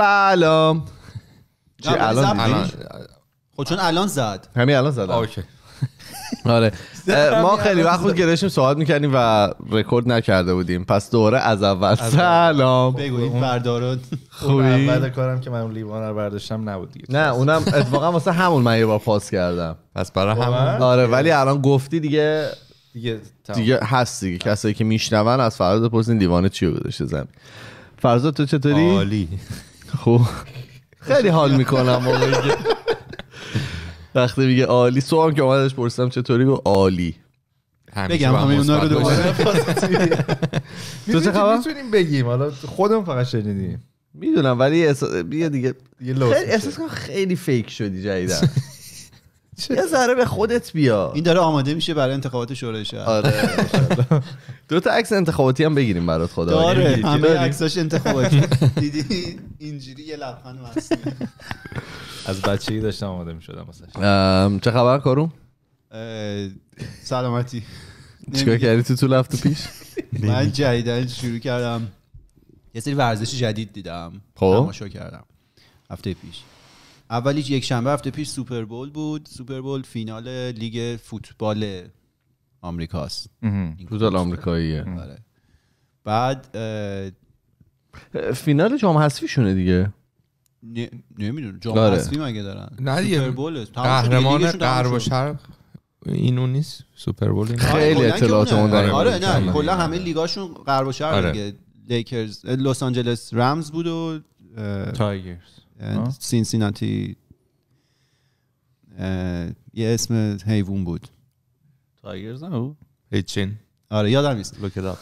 سلام چی الان خب چون الان زد همین الان زد اوکی آره ما خیلی وقت بود که داشتیم میکردیم و رکورد نکرده بودیم پس دوره از اول سلام بگویید بردارد خوبی بعد کارم که من لیوان رو برداشتم نبود دیگه نه اونم اتفاقا واسه همون من یه بار پاس کردم پس برای همون آره ولی الان گفتی دیگه دیگه هست دیگه کسایی که میشنون از فردا پرسین لیوان چی گذاشته زمین فرزاد تو چطوری عالی خب خیلی حال میکنم وقتی میگه عالی سو هم که آمدش پرسیدم چطوری گفت عالی بگم همه اونا رو دوباره تو چه میتونیم بگیم حالا خودم فقط شنیدیم میدونم ولی بیا دیگه احساس کنم خیلی فیک شدی جدیدن یه ذره به خودت بیا این داره آماده میشه برای انتخابات شورای شهر آره دو تا عکس انتخاباتی هم بگیریم برات خدا داره یعنی همه عکساش انتخاباتی دیدی اینجوری یه لبخند از بچگی داشتم آماده میشدم واسه چه خبر کارو سلامتی چیکار کردی تو طول هفته پیش من جدیدن شروع کردم یه سری ورزش جدید دیدم خب. تماشا کردم هفته پیش اولیش یک شنبه هفته پیش سوپر بول بود سوپر بول فینال لیگ فوتبال آمریکاست فوتبال آمریکاییه آره. بعد فینال جام شونه دیگه نمیدونم جام آره. حذفی مگه دارن نه دیگه قهرمان غرب و شرق اینو نیست سوپر بول آره، خیلی اطلاعاتمون داره آره نه کلا همه لیگاشون غرب و شرق دیگه لیکرز لس آنجلس رمز بود و تایگرز سینسیناتی یه اسم حیوان بود تایگرز بود؟ هیچین آره یادم نیست لوک اپ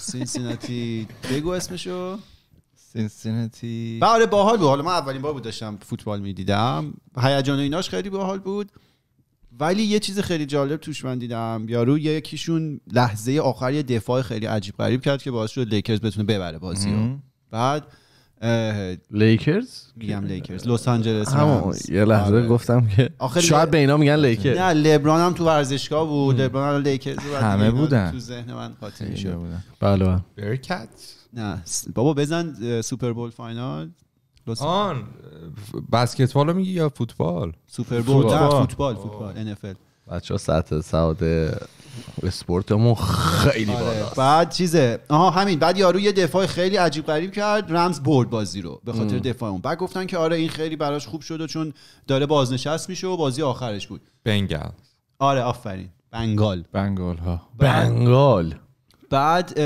سینسیناتی بگو اسمشو سینسیناتی و آره باحال بود حالا من اولین بار بود داشتم فوتبال میدیدم هیجان و ایناش خیلی باحال بود ولی یه چیز خیلی جالب توش من دیدم یارو یکیشون لحظه آخر یه دفاع خیلی عجیب غریب کرد که باعث شد لیکرز بتونه ببره بازی رو بعد لیکرز میگم لیکرز لس آنجلس یه لحظه آره. گفتم که شاید به اینا میگن لیکرز نه لبران هم تو ورزشگاه بود لبران هم لیکرز بود همه بودن تو ذهن من بودن بودن بله،, بله برکت نه بابا بزن سوپر بول فاینال آن بسکتبال رو میگی یا فوتبال سوپر بول فوتبال فوتبال فوتبال اف بچه بچا سطح سعود اسپورتمون خیلی آره. بالاست بعد چیزه آها همین بعد یارو یه دفاع خیلی عجیب غریب کرد رمز برد بازی رو به خاطر دفاع اون بعد گفتن که آره این خیلی براش خوب و چون داره بازنشست میشه و بازی آخرش بود بنگال آره آفرین بنگال بنگال ها بنگال بعد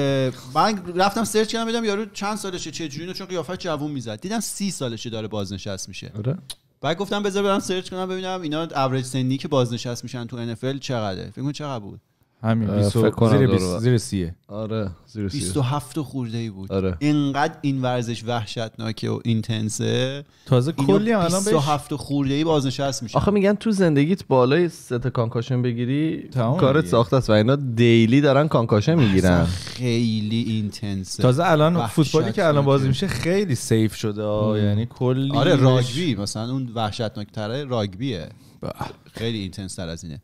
من رفتم سرچ کردم بدم یارو چند سالشه چه جوری چون قیافه جوون میزد دیدم سی سالشه داره بازنشست میشه آره بعد گفتم بذار برم سرچ کنم ببینم اینا اوریج سنی که بازنشست میشن تو NFL چقدره فکر کن چقدر بود همین آره، بیسو زیر زیر آره زیر 27 خورده ای بود آره. اینقدر این ورزش وحشتناکه و اینتنسه تازه کلی الان 27 خورده ای بازنشست میشه آخه میگن تو زندگیت بالای ست تا کانکاشن بگیری کارت ساخته است و اینا دیلی دارن کانکاشن میگیرن خیلی اینتنسه تازه الان فوتبالی که الان بازی میشه خیلی سیف شده یعنی کلی آره راگبی مثلا اون وحشتناک تره راگبیه بله. خیلی اینتنس تر از اینه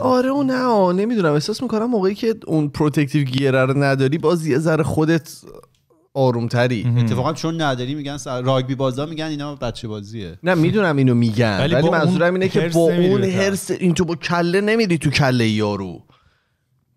آره و نه نمیدونم احساس میکنم موقعی که اون پروتکتیو گیر رو نداری باز یه ذره خودت آرومتری اتفاقا چون نداری میگن راگبی بازا میگن اینا بچه بازیه نه میدونم اینو میگن ولی, منظورم اینه که با اون هرس این تو با کله نمیری تو کله یارو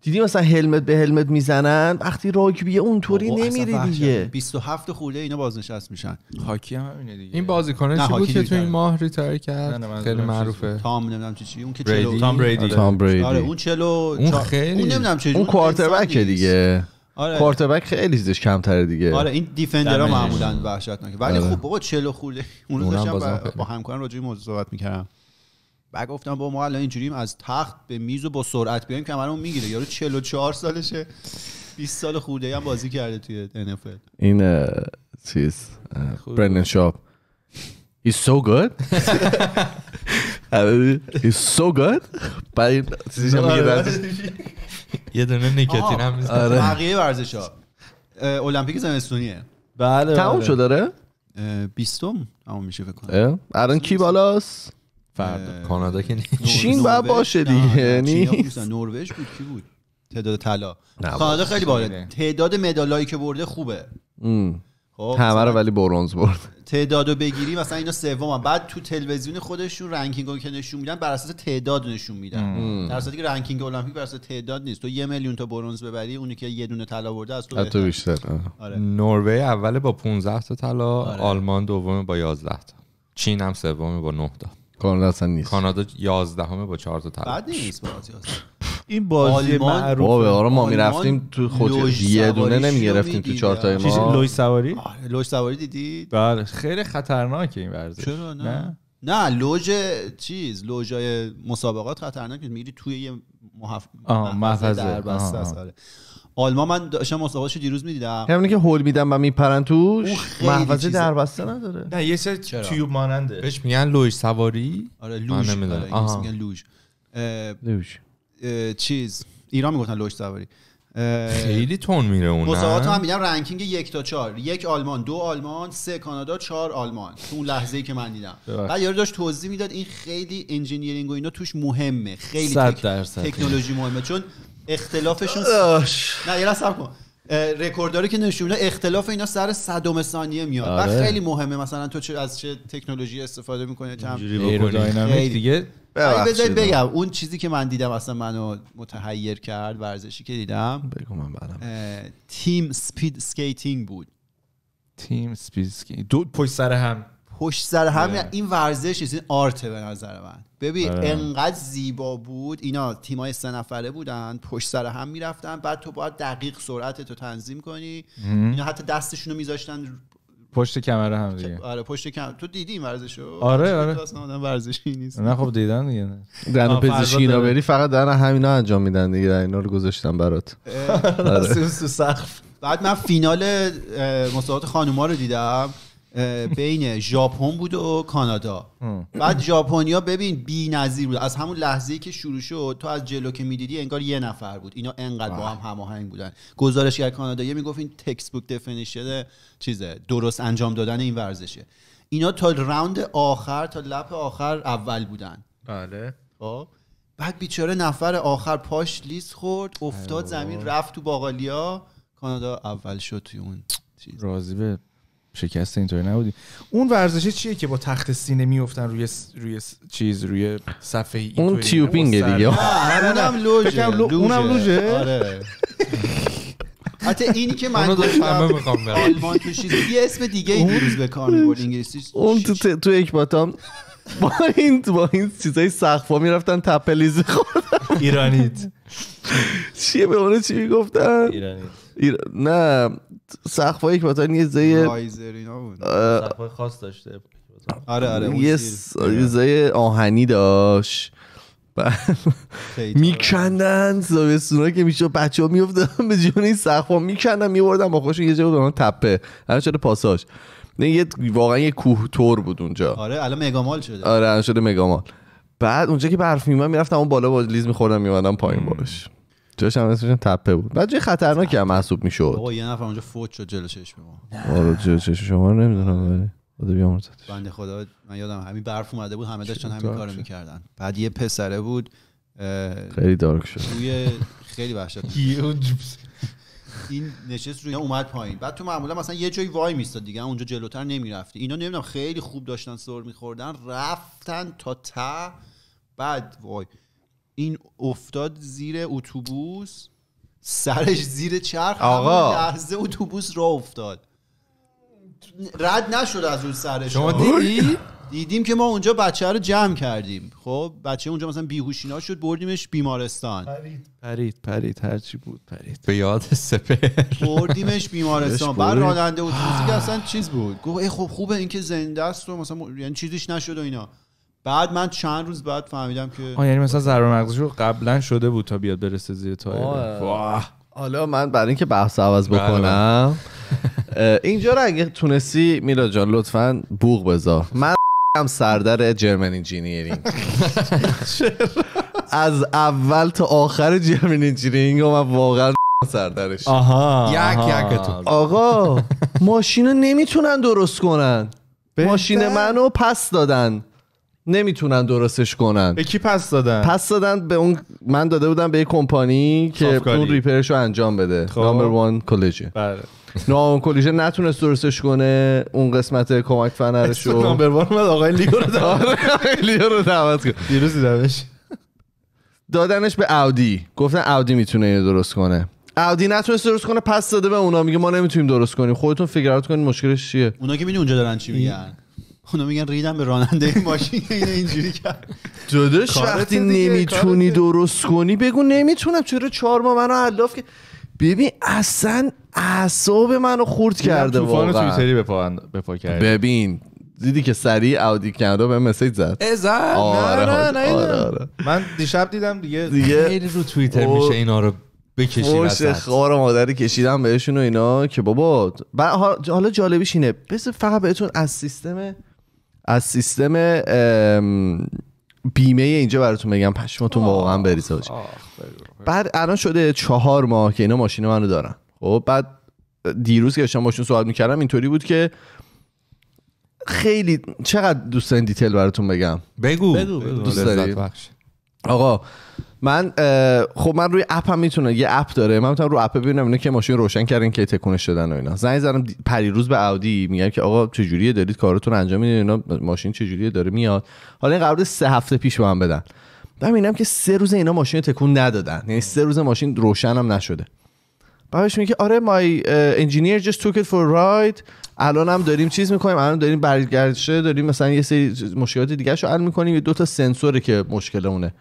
دیدی مثلا هلمت به هلمت میزنن وقتی راگبی اونطوری نمیری دیگه 27 خورده اینا بازنشست میشن هاکی هم همینه دیگه این بازیکن چی بود که تو این ماه ریتایر کرد خیلی معروفه تام نمیدونم چی چی اون که چلو تام بریدی آره، تام بریدی آره اون چلو اون خیلی اون نمیدونم چه اون کوارتر بک دیگه آره. بک خیلی کم کمتره دیگه آره این دیفندرها معمولا وحشتناک ولی آره. خب بابا چلو خورده اون داشتم با همکارم راجع به موضوع صحبت میکردم بعد گفتم با ما الان اینجوریم از تخت به میز و با سرعت بیایم کمرمون میگیره یارو 44 سالشه 20 سال خورده هم بازی کرده توی NFL این چیز برندن خب. شاپ He's سو good He's سو good بعد چیزی یه دونه نیکوتین هم میزنه آره. بقیه ورزش ها المپیک زمستونیه بله تموم آره. شد داره 20 تموم میشه فکر کنم الان کی بالاست فردا کانادا که نیست چین باید باشه دیگه یعنی نروژ بود کی بود تعداد طلا کانادا خیلی بالا تعداد مدالایی که برده خوبه خب همه رو ولی برونز برد تعدادو بگیری مثلا اینا سوم بعد تو تلویزیون خودشون رنکینگ رو که نشون میدن بر اساس تعداد نشون میدن در صورتی که رنکینگ المپیک بر اساس تعداد نیست تو یه میلیون تا برونز ببری اونی که یه دونه طلا برده از تو بیشتر آره. نروژ اول با 15 تا طلا آره. آلمان دوم با 11 تا چین هم سوم با 9 تا کانادا اصلا نیست کانادا 11 همه با 4 تا طلا بعد نیست بازی هست این بازی معروف بابا آره ما میرفتیم تو خود یه دونه نمیگرفتیم تو چهار تای ما لوی سواری آره، لوی سواری دیدید بله خیلی خطرناکه این ورزش چرا نه, نه؟ نه لوژ چیز لوژای مسابقات خطرناکه میری توی یه محف... محفظه در بسته آلمان من داشتم رو دیروز میدیدم همونی یعنی که هول میدم و میپرن توش محفظه در بسته نداره نه یه سر تیوب ماننده بهش میگن لوژ سواری آره لوژ میگن آره، لوژ لوژ چیز ایران میگفتن لوژ سواری خیلی تون میره اون مسابقات هم میگم رنکینگ یک تا چهار یک آلمان دو آلمان سه کانادا چهار آلمان تو اون لحظه ای که من دیدم بعد یارو داشت توضیح میداد این خیلی انجینیرینگ و اینا توش مهمه خیلی تکنولوژی مهمه چون اختلافشون نه یه لحظه کن رکورداری که نشون اختلاف اینا سر صدم ثانیه میاد آره. و خیلی مهمه مثلا تو چه از چه تکنولوژی استفاده میکنه چم دیگه بگم اون چیزی که من دیدم اصلا منو متحیر کرد ورزشی که دیدم بگو من برم تیم سپید سکیتینگ بود تیم سپید سکیتینگ دو پشت سر هم پشت سر آره. این ورزش نیست این آرته به نظر من ببین آره. انقدر زیبا بود اینا تیمای سه نفره بودن پشت سر هم میرفتن بعد تو باید دقیق سرعت تو تنظیم کنی اینا حتی دستشون رو میذاشتن پشت کمر هم دیگه آره پشت کمر تو دیدی این ورزشو آره آره ورزشی نیست نه خب دیدن دیگه پزشکی اینا بری فقط در همینا انجام میدن دیگه اینا رو گذاشتم برات آره. بعد من فینال مسابقات خانوما رو دیدم بین ژاپن بود و کانادا بعد ژاپنیا ببین نظیر بود از همون لحظه که شروع شد تو از جلو که میدیدی انگار یه نفر بود اینا انقدر با بله. هم هماهنگ بودن گزارشگر یه میگفت این تکست بوک دفینیشن چیزه درست انجام دادن این ورزشه اینا تا راوند آخر تا لپ آخر اول بودن بله خب؟ بعد بیچاره نفر آخر پاش لیس خورد افتاد زمین رفت تو باقالیا کانادا اول شد توی اون چیز راضی به شکست اینطوری نبودی اون ورزشه چیه که با تخت سینه میفتن روی س... روی س... چیز روی صفحه این اون تیوپینگ دیگه اونم لوژه اونم لوژه آره. آره. حتی اینی که من گفتم آلمان تو چیز یه اسم دیگه این روز به کار میبرد انگلیسی اون تو تو باتام با این با این چیزای سقفا میرفتن تپلیز خوردن ایرانیت چیه به اون چی میگفتن ایرانیت نه که مثلا یه زی خاص داشته آره آره یه زی آهنی داشت میکندن زاویستونا که میشه بچه ها میفتدن به جون این سقفا میکندن میوردن با خوش یه جا بود تپه الان شده پاساش یه واقعا یه کوه تور بود اونجا آره الان مگامال شده آره الان شده مگامال بعد اونجا که برف من میرفتم اون بالا با لیز میخوردم میومدم پایین باش جاش هم اسمش تپه بود بعد جای خطرناکی هم محسوب میشد آقا یه نفر اونجا فوت شد جلو چشم ما آره جلو چشم شما رو نمیدونم ولی خدا بیامرزتش بنده خدا من یادم همین برف اومده بود همه داشتن همین کارو میکردن بعد یه پسره بود خیلی دارک شد خیلی وحشتناک این نشست روی اومد پایین بعد تو معمولا مثلا یه جایی وای میستاد دیگه اونجا جلوتر نمیرفتی اینا نمیدونم خیلی خوب داشتن سر میخوردن رفتن تا ته بعد وای این افتاد زیر اتوبوس سرش زیر چرخ آقا لحظه اتوبوس را افتاد رد نشد از اون سرش شما دیدی؟ دیدیم که ما اونجا بچه رو جمع کردیم خب بچه اونجا مثلا بیهوشینا شد بردیمش بیمارستان پرید پرید پرید هرچی بود پرید به یاد سپر بردیمش بیمارستان بعد راننده اتوبوسی که اصلا چیز بود گفت خب خوبه اینکه زنده است و مثلا یعنی چیزیش نشد و اینا بعد من چند روز بعد فهمیدم که آه یعنی مثلا ضربه مغزش رو قبلا شده بود تا بیاد برسه زیر تایر حالا من برای اینکه بحث عوض بله، بله. بکنم اینجا رو اگه تونستی میلا جان لطفا بوغ بذار من هم سردر جرمن انجینیرینگ از اول تا آخر جرمن انجینیرینگ من واقعا سردرش آها یک تو آقا ماشینا نمیتونن درست کنن ماشین منو پس دادن نمیتونن درستش کنن یکی پس دادن پس دادن به اون من داده بودم به یه کمپانی که خب، اون ریپرش رو انجام بده نامبر وان کالجه بله نام کالجه نتونست درستش کنه اون قسمت کمک فنرش رو نامبر وان اومد آقای لیو رو آره، لیو رو دعوت کرد دیروز دیدمش دادنش به اودی گفتن اودی میتونه اینو درست کنه اودی نتونست درست کنه پس داده به اونا میگه ما نمیتونیم درست کنیم خودتون فکر کنین مشکلش چیه اونا که میدونن اونجا دارن چی میگن اونا میگن ریدم به راننده این ماشین اینه اینجوری کرد جدش وقتی نمیتونی درست کنی بگو نمیتونم چرا چهار ماه منو علاف که ببین اصلا اعصاب منو خورد کرده واقعا ببین دیدی که سریع اودی کانادا به مسیج زد زد آره نه نه آره، آره. من دیشب دیدم دیگه دیگه خیلی رو توییتر میشه اینا رو بکشیم خوار مادری کشیدم بهشون و اینا که بابا حالا جالبیش اینه بس فقط بهتون از سیستم از سیستم بیمه اینجا براتون بگم پشماتون واقعا بریزه باشه بعد الان شده چهار ماه که اینا ماشین منو دارن خب بعد دیروز که داشتم باشون صحبت میکردم اینطوری بود که خیلی چقدر دوست دیتیل براتون بگم بگو, بگو. دوست داری آقا من خب من روی اپ هم میتونه یه اپ داره من میتونم رو اپ ببینم اینه که ماشین روشن کردن که تکونش شدن و اینا زنگ زدم پریروز به اودی میگم که آقا چجوریه دارید کارتون انجام میدین اینا ماشین چجوریه داره میاد حالا این قرار سه هفته پیش به من بدن بعد میبینم که سه روز اینا ماشین تکون ندادن یعنی سه روز ماشین روشن هم نشده بعدش میگه آره مای انجینیر جست توک فور راید الان هم داریم چیز میکنیم الان داریم برگردشه داریم مثلا یه سری مشکلات دیگه شو حل میکنیم یه دو تا سنسوره که مشکلمونه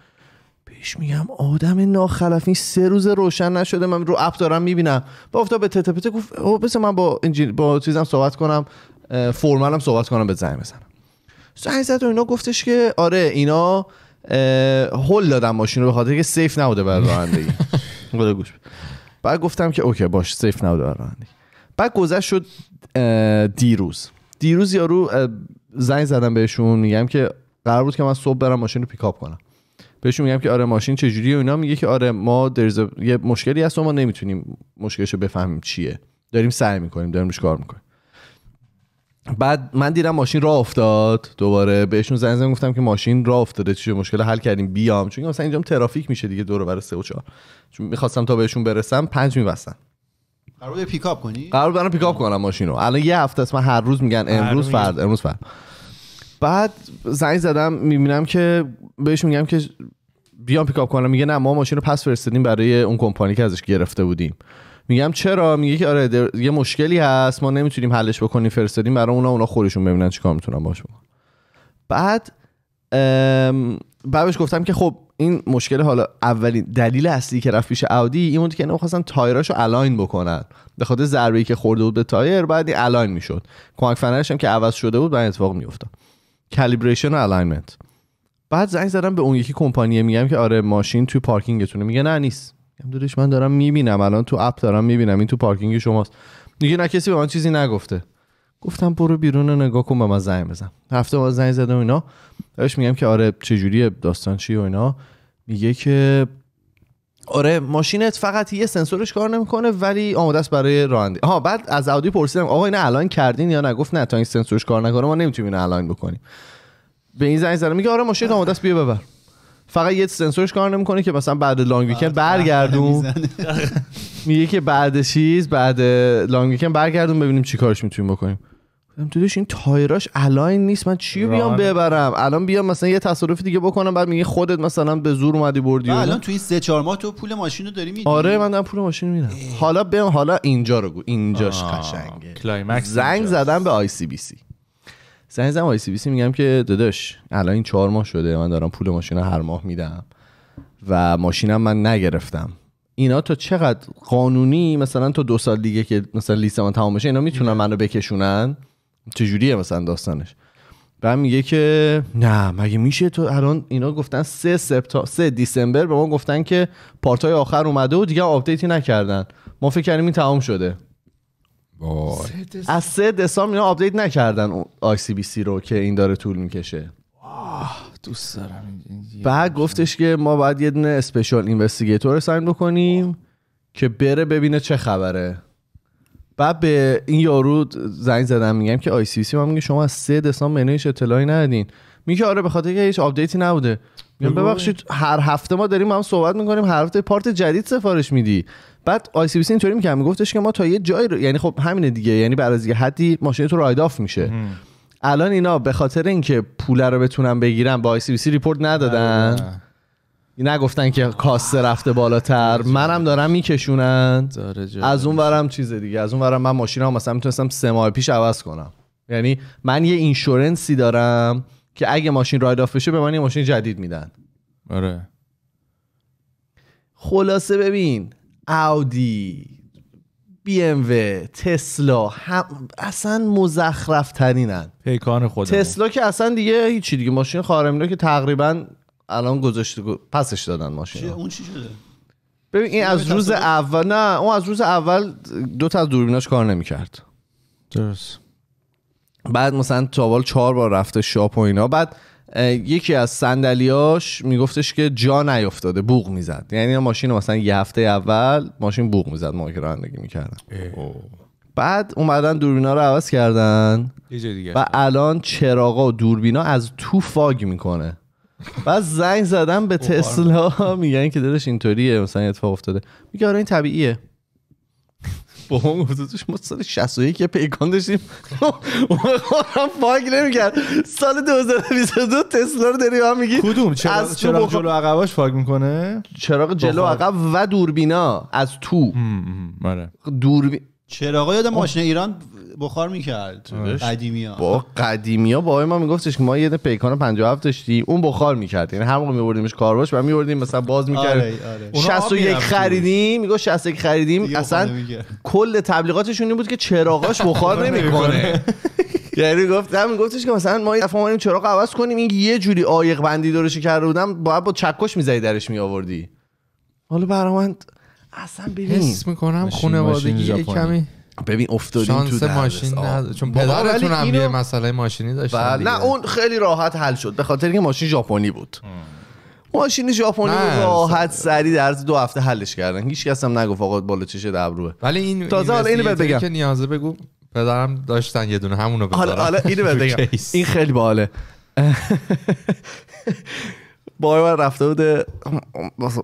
بهش میگم آدم ناخلف این سه روز روشن نشده من رو اپ دارم میبینم با افتاد به تته گفت بس من با انجین با چیزم صحبت کنم فرمالم صحبت کنم به زنگ بزنم زنگ زد و اینا گفتش که آره اینا هول دادم ماشین رو به خاطر که سیف نبوده برای رانندگی گوش بعد گفتم که اوکی باش سیف نبوده برای رانندگی بعد گذشت شد دیروز دیروز یارو زنگ زدم بهشون میگم که قرار بود که من صبح برم ماشین رو پیکاپ کنم بهشون میگم که آره ماشین چجوریه و اینا میگه که آره ما درزه... یه مشکلی هست و ما نمیتونیم مشکلش رو بفهمیم چیه داریم سعی میکنیم داریم روش کار میکنیم بعد من دیدم ماشین راه افتاد دوباره بهشون زنگ زدم گفتم که ماشین راه افتاده چیه مشکل حل کردیم بیام چون مثلا اینجام ترافیک میشه دیگه دور بر 3 و 4 چون میخواستم تا بهشون برسم 5 میبستم قرار بود پیکاپ کنی قرار بود پیکاپ کنم ماشین رو الان یه هفته است من هر روز میگن امروز فرد امروز فرد بعد زنگ زدم میبینم که بهشون میگم که بیام پیکاپ کنم میگه نه ما ماشین رو پس فرستادیم برای اون کمپانی که ازش گرفته بودیم میگم چرا میگه که آره یه مشکلی هست ما نمیتونیم حلش بکنیم فرستادیم برای اونا اونا خودشون ببینن چیکار میتونن باش بکنن بعد بعدش گفتم که خب این مشکل حالا اولین دلیل اصلی که رفت پیش اودی این بود که اینا خواستن تایراشو الاین بکنن به خاطر ضربه‌ای که خورده بود به تایر بعد این الاین میشد کمک فنرش هم که عوض شده بود بعد اتفاق میافتاد کالیبریشن و الاینمنت بعد زنگ زدم به اون یکی کمپانیه میگم که آره ماشین تو پارکینگتونه میگه نه نیست میگم دورش من دارم میبینم الان تو اپ دارم میبینم این تو پارکینگ شماست میگه نه کسی به من چیزی نگفته گفتم برو بیرون نگاه کن به من زنگ بزن هفته بعد زنگ زدم اینا داشت میگم که آره جوریه داستان چی و اینا میگه که آره ماشینت فقط یه سنسورش کار نمیکنه ولی آماده است برای راننده ها بعد از اودی پرسیدم آقا الان کردین یا نه گفت نه تا این سنسورش کار نکنه ما نمیتونیم اینو الان بکنیم به این زنگ زدم میگه آره ماشین آماده است بیا ببر فقط یه سنسورش کار نمیکنه که مثلا بعد لانگ ویکند برگردون میگه که بعد چیز بعد لانگ ویکند برگردون ببینیم چی کارش میتونیم بکنیم تو این تایراش الاین نیست من چی بیام ببرم الان بیام مثلا یه تصادف دیگه بکنم بعد میگه خودت مثلا به زور اومدی بردی الان تو این سه چهار ماه تو پول ماشین رو داری میدی آره من پول ماشین میدم حالا بیام حالا اینجا رو گو اینجاش قشنگه زنگ زدم به آی سی بی سی زنگ زنگ آی سی بی سی میگم که داداش الان این چهار ماه شده من دارم پول ماشین هر ماه میدم و ماشینم من نگرفتم اینا تا چقدر قانونی مثلا تو دو سال دیگه که مثلا لیست من تمام بشه اینا میتونن منو بکشونن چجوریه مثلا داستانش و میگه که نه مگه میشه تو الان اینا گفتن سه سپتا... سه دیسمبر به ما گفتن که پارتای آخر اومده و دیگه آپدیتی نکردن ما فکر کردیم این تمام شده از سه دسامبر اینا آپدیت نکردن آی سی بی سی رو که این داره طول میکشه دوست دارم بعد گفتش که ما باید یه دونه اسپیشال اینوستیگیتور سن بکنیم که بره ببینه چه خبره بعد به این یارو زنگ زدم میگم که آی سی سی میگه شما از سه دسامبر منویش هیچ اطلاعی ندادین میگه آره به خاطر که هیچ آپدیتی نبوده ببخشید هر هفته ما داریم هم صحبت میکنیم هر هفته پارت جدید سفارش میدی بعد آی سی بی سی اینطوری میکرد میگفتش که ما تا یه جایی رو یعنی خب همینه دیگه یعنی بعد از یه حدی ماشین تو راید آف میشه الان اینا به خاطر اینکه پول رو بتونن بگیرن با آی سی بی سی ریپورت ندادن نگفتن که کاسته رفته بالاتر منم دارم میکشونن از اون ورم چیز دیگه از اون ورم من ماشینم مثلا میتونستم سه ماه پیش عوض کنم یعنی من یه اینشورنسی دارم که اگه ماشین راید آف بشه به من یه ماشین جدید میدن آره خلاصه ببین اودی بی ام و تسلا هم اصلا مزخرف ترینن پیکان خودمون تسلا که اصلا دیگه هیچی دیگه ماشین خارمینا که تقریبا الان گذاشته پسش دادن ماشین اون چی شده ببین این از روز اول نه اون از روز اول دو تا از دوربیناش کار نمیکرد درست بعد مثلا تاوال چهار بار رفته شاپ و اینا بعد یکی از صندلیاش میگفتش که جا نیافتاده بوغ میزد یعنی ماشین مثلا یه هفته اول ماشین بوغ میزد ما که رانندگی میکردن خب. بعد اومدن دوربینا رو عوض کردن دیگه و الان چراغا و دوربینا از تو فاگ میکنه بعد زنگ زدن به خب، آره. تسلا میگن که دلش اینطوریه مثلا اتفاق افتاده میگه آره این طبیعیه بابام گفته توش ما سال 61 یه پیکان داشتیم هم فاک نمیکرد سال 2022 تسلا رو داری هم میگی کدوم چرا چراغ جلو عقبش فاک میکنه چراغ جلو عقب و دوربینا از تو آره دوربین چراغ یادم ماشین ایران بخار میکرد ها آره. با قدیمی ها با ما میگفتش که ما یه پیکان 57 داشتی اون بخار میکرد یعنی همون میوردیمش کارواش و میوردیم مثلا باز میکرد آره، آره. 61 خریدیم میگفت 61 خریدیم اصلا کل تبلیغاتشون این بود که چراغاش بخار نمیکنه یعنی گفتم گفتش که مثلا ما دفعه اومدیم چراغ عوض کنیم این یه جوری عایق بندی دورش کرده بودم باید با چکش میزدی درش میآوردی حالا برامند اصلا ببین حس میکنم خانوادگی کمی ببین افتادیم شانس تو ماشین چون بله، پدرتون هم یه مسئله ماشینی داشتن بله، نه اون خیلی راحت حل شد به خاطر اینکه ماشین ژاپنی بود ماشین ژاپنی راحت سری در دو هفته حلش کردن هیچ کس هم نگفت آقا بالا چشه دبروه ولی این تازه اینو بگم که نیازه بگو پدرم داشتن یه دونه همونو بذارم حالا اینو بگم این خیلی باله. بار رفته بوده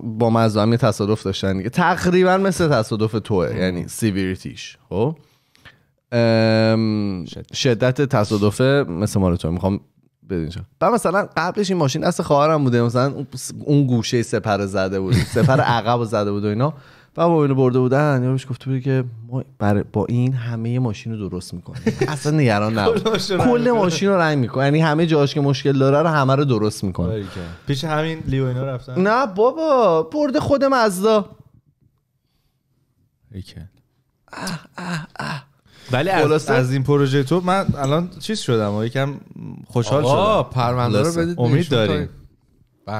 با مزدم یه تصادف داشتن دیگه تقریبا مثل تصادف توه یعنی سیویریتیش خب شدت تصادفه مثل مال تو میخوام بدین بعد مثلا قبلش این ماشین دست خواهرم بوده مثلا اون گوشه سپر زده بود سپر عقب زده بود و اینا و با اینو برده بودن یا بهش گفته بود که ما با این همه ماشین رو درست میکنیم اصلا نگران نبود کل ماشین رو رنگ میکنه یعنی همه جاش که مشکل داره رو همه رو درست میکنه پیش همین لیو اینا رفتن نه بابا برده خود مزدا ولی از, از این پروژه تو من الان چیز شدم یکم خوشحال شدم پرونده رو بدید امید داریم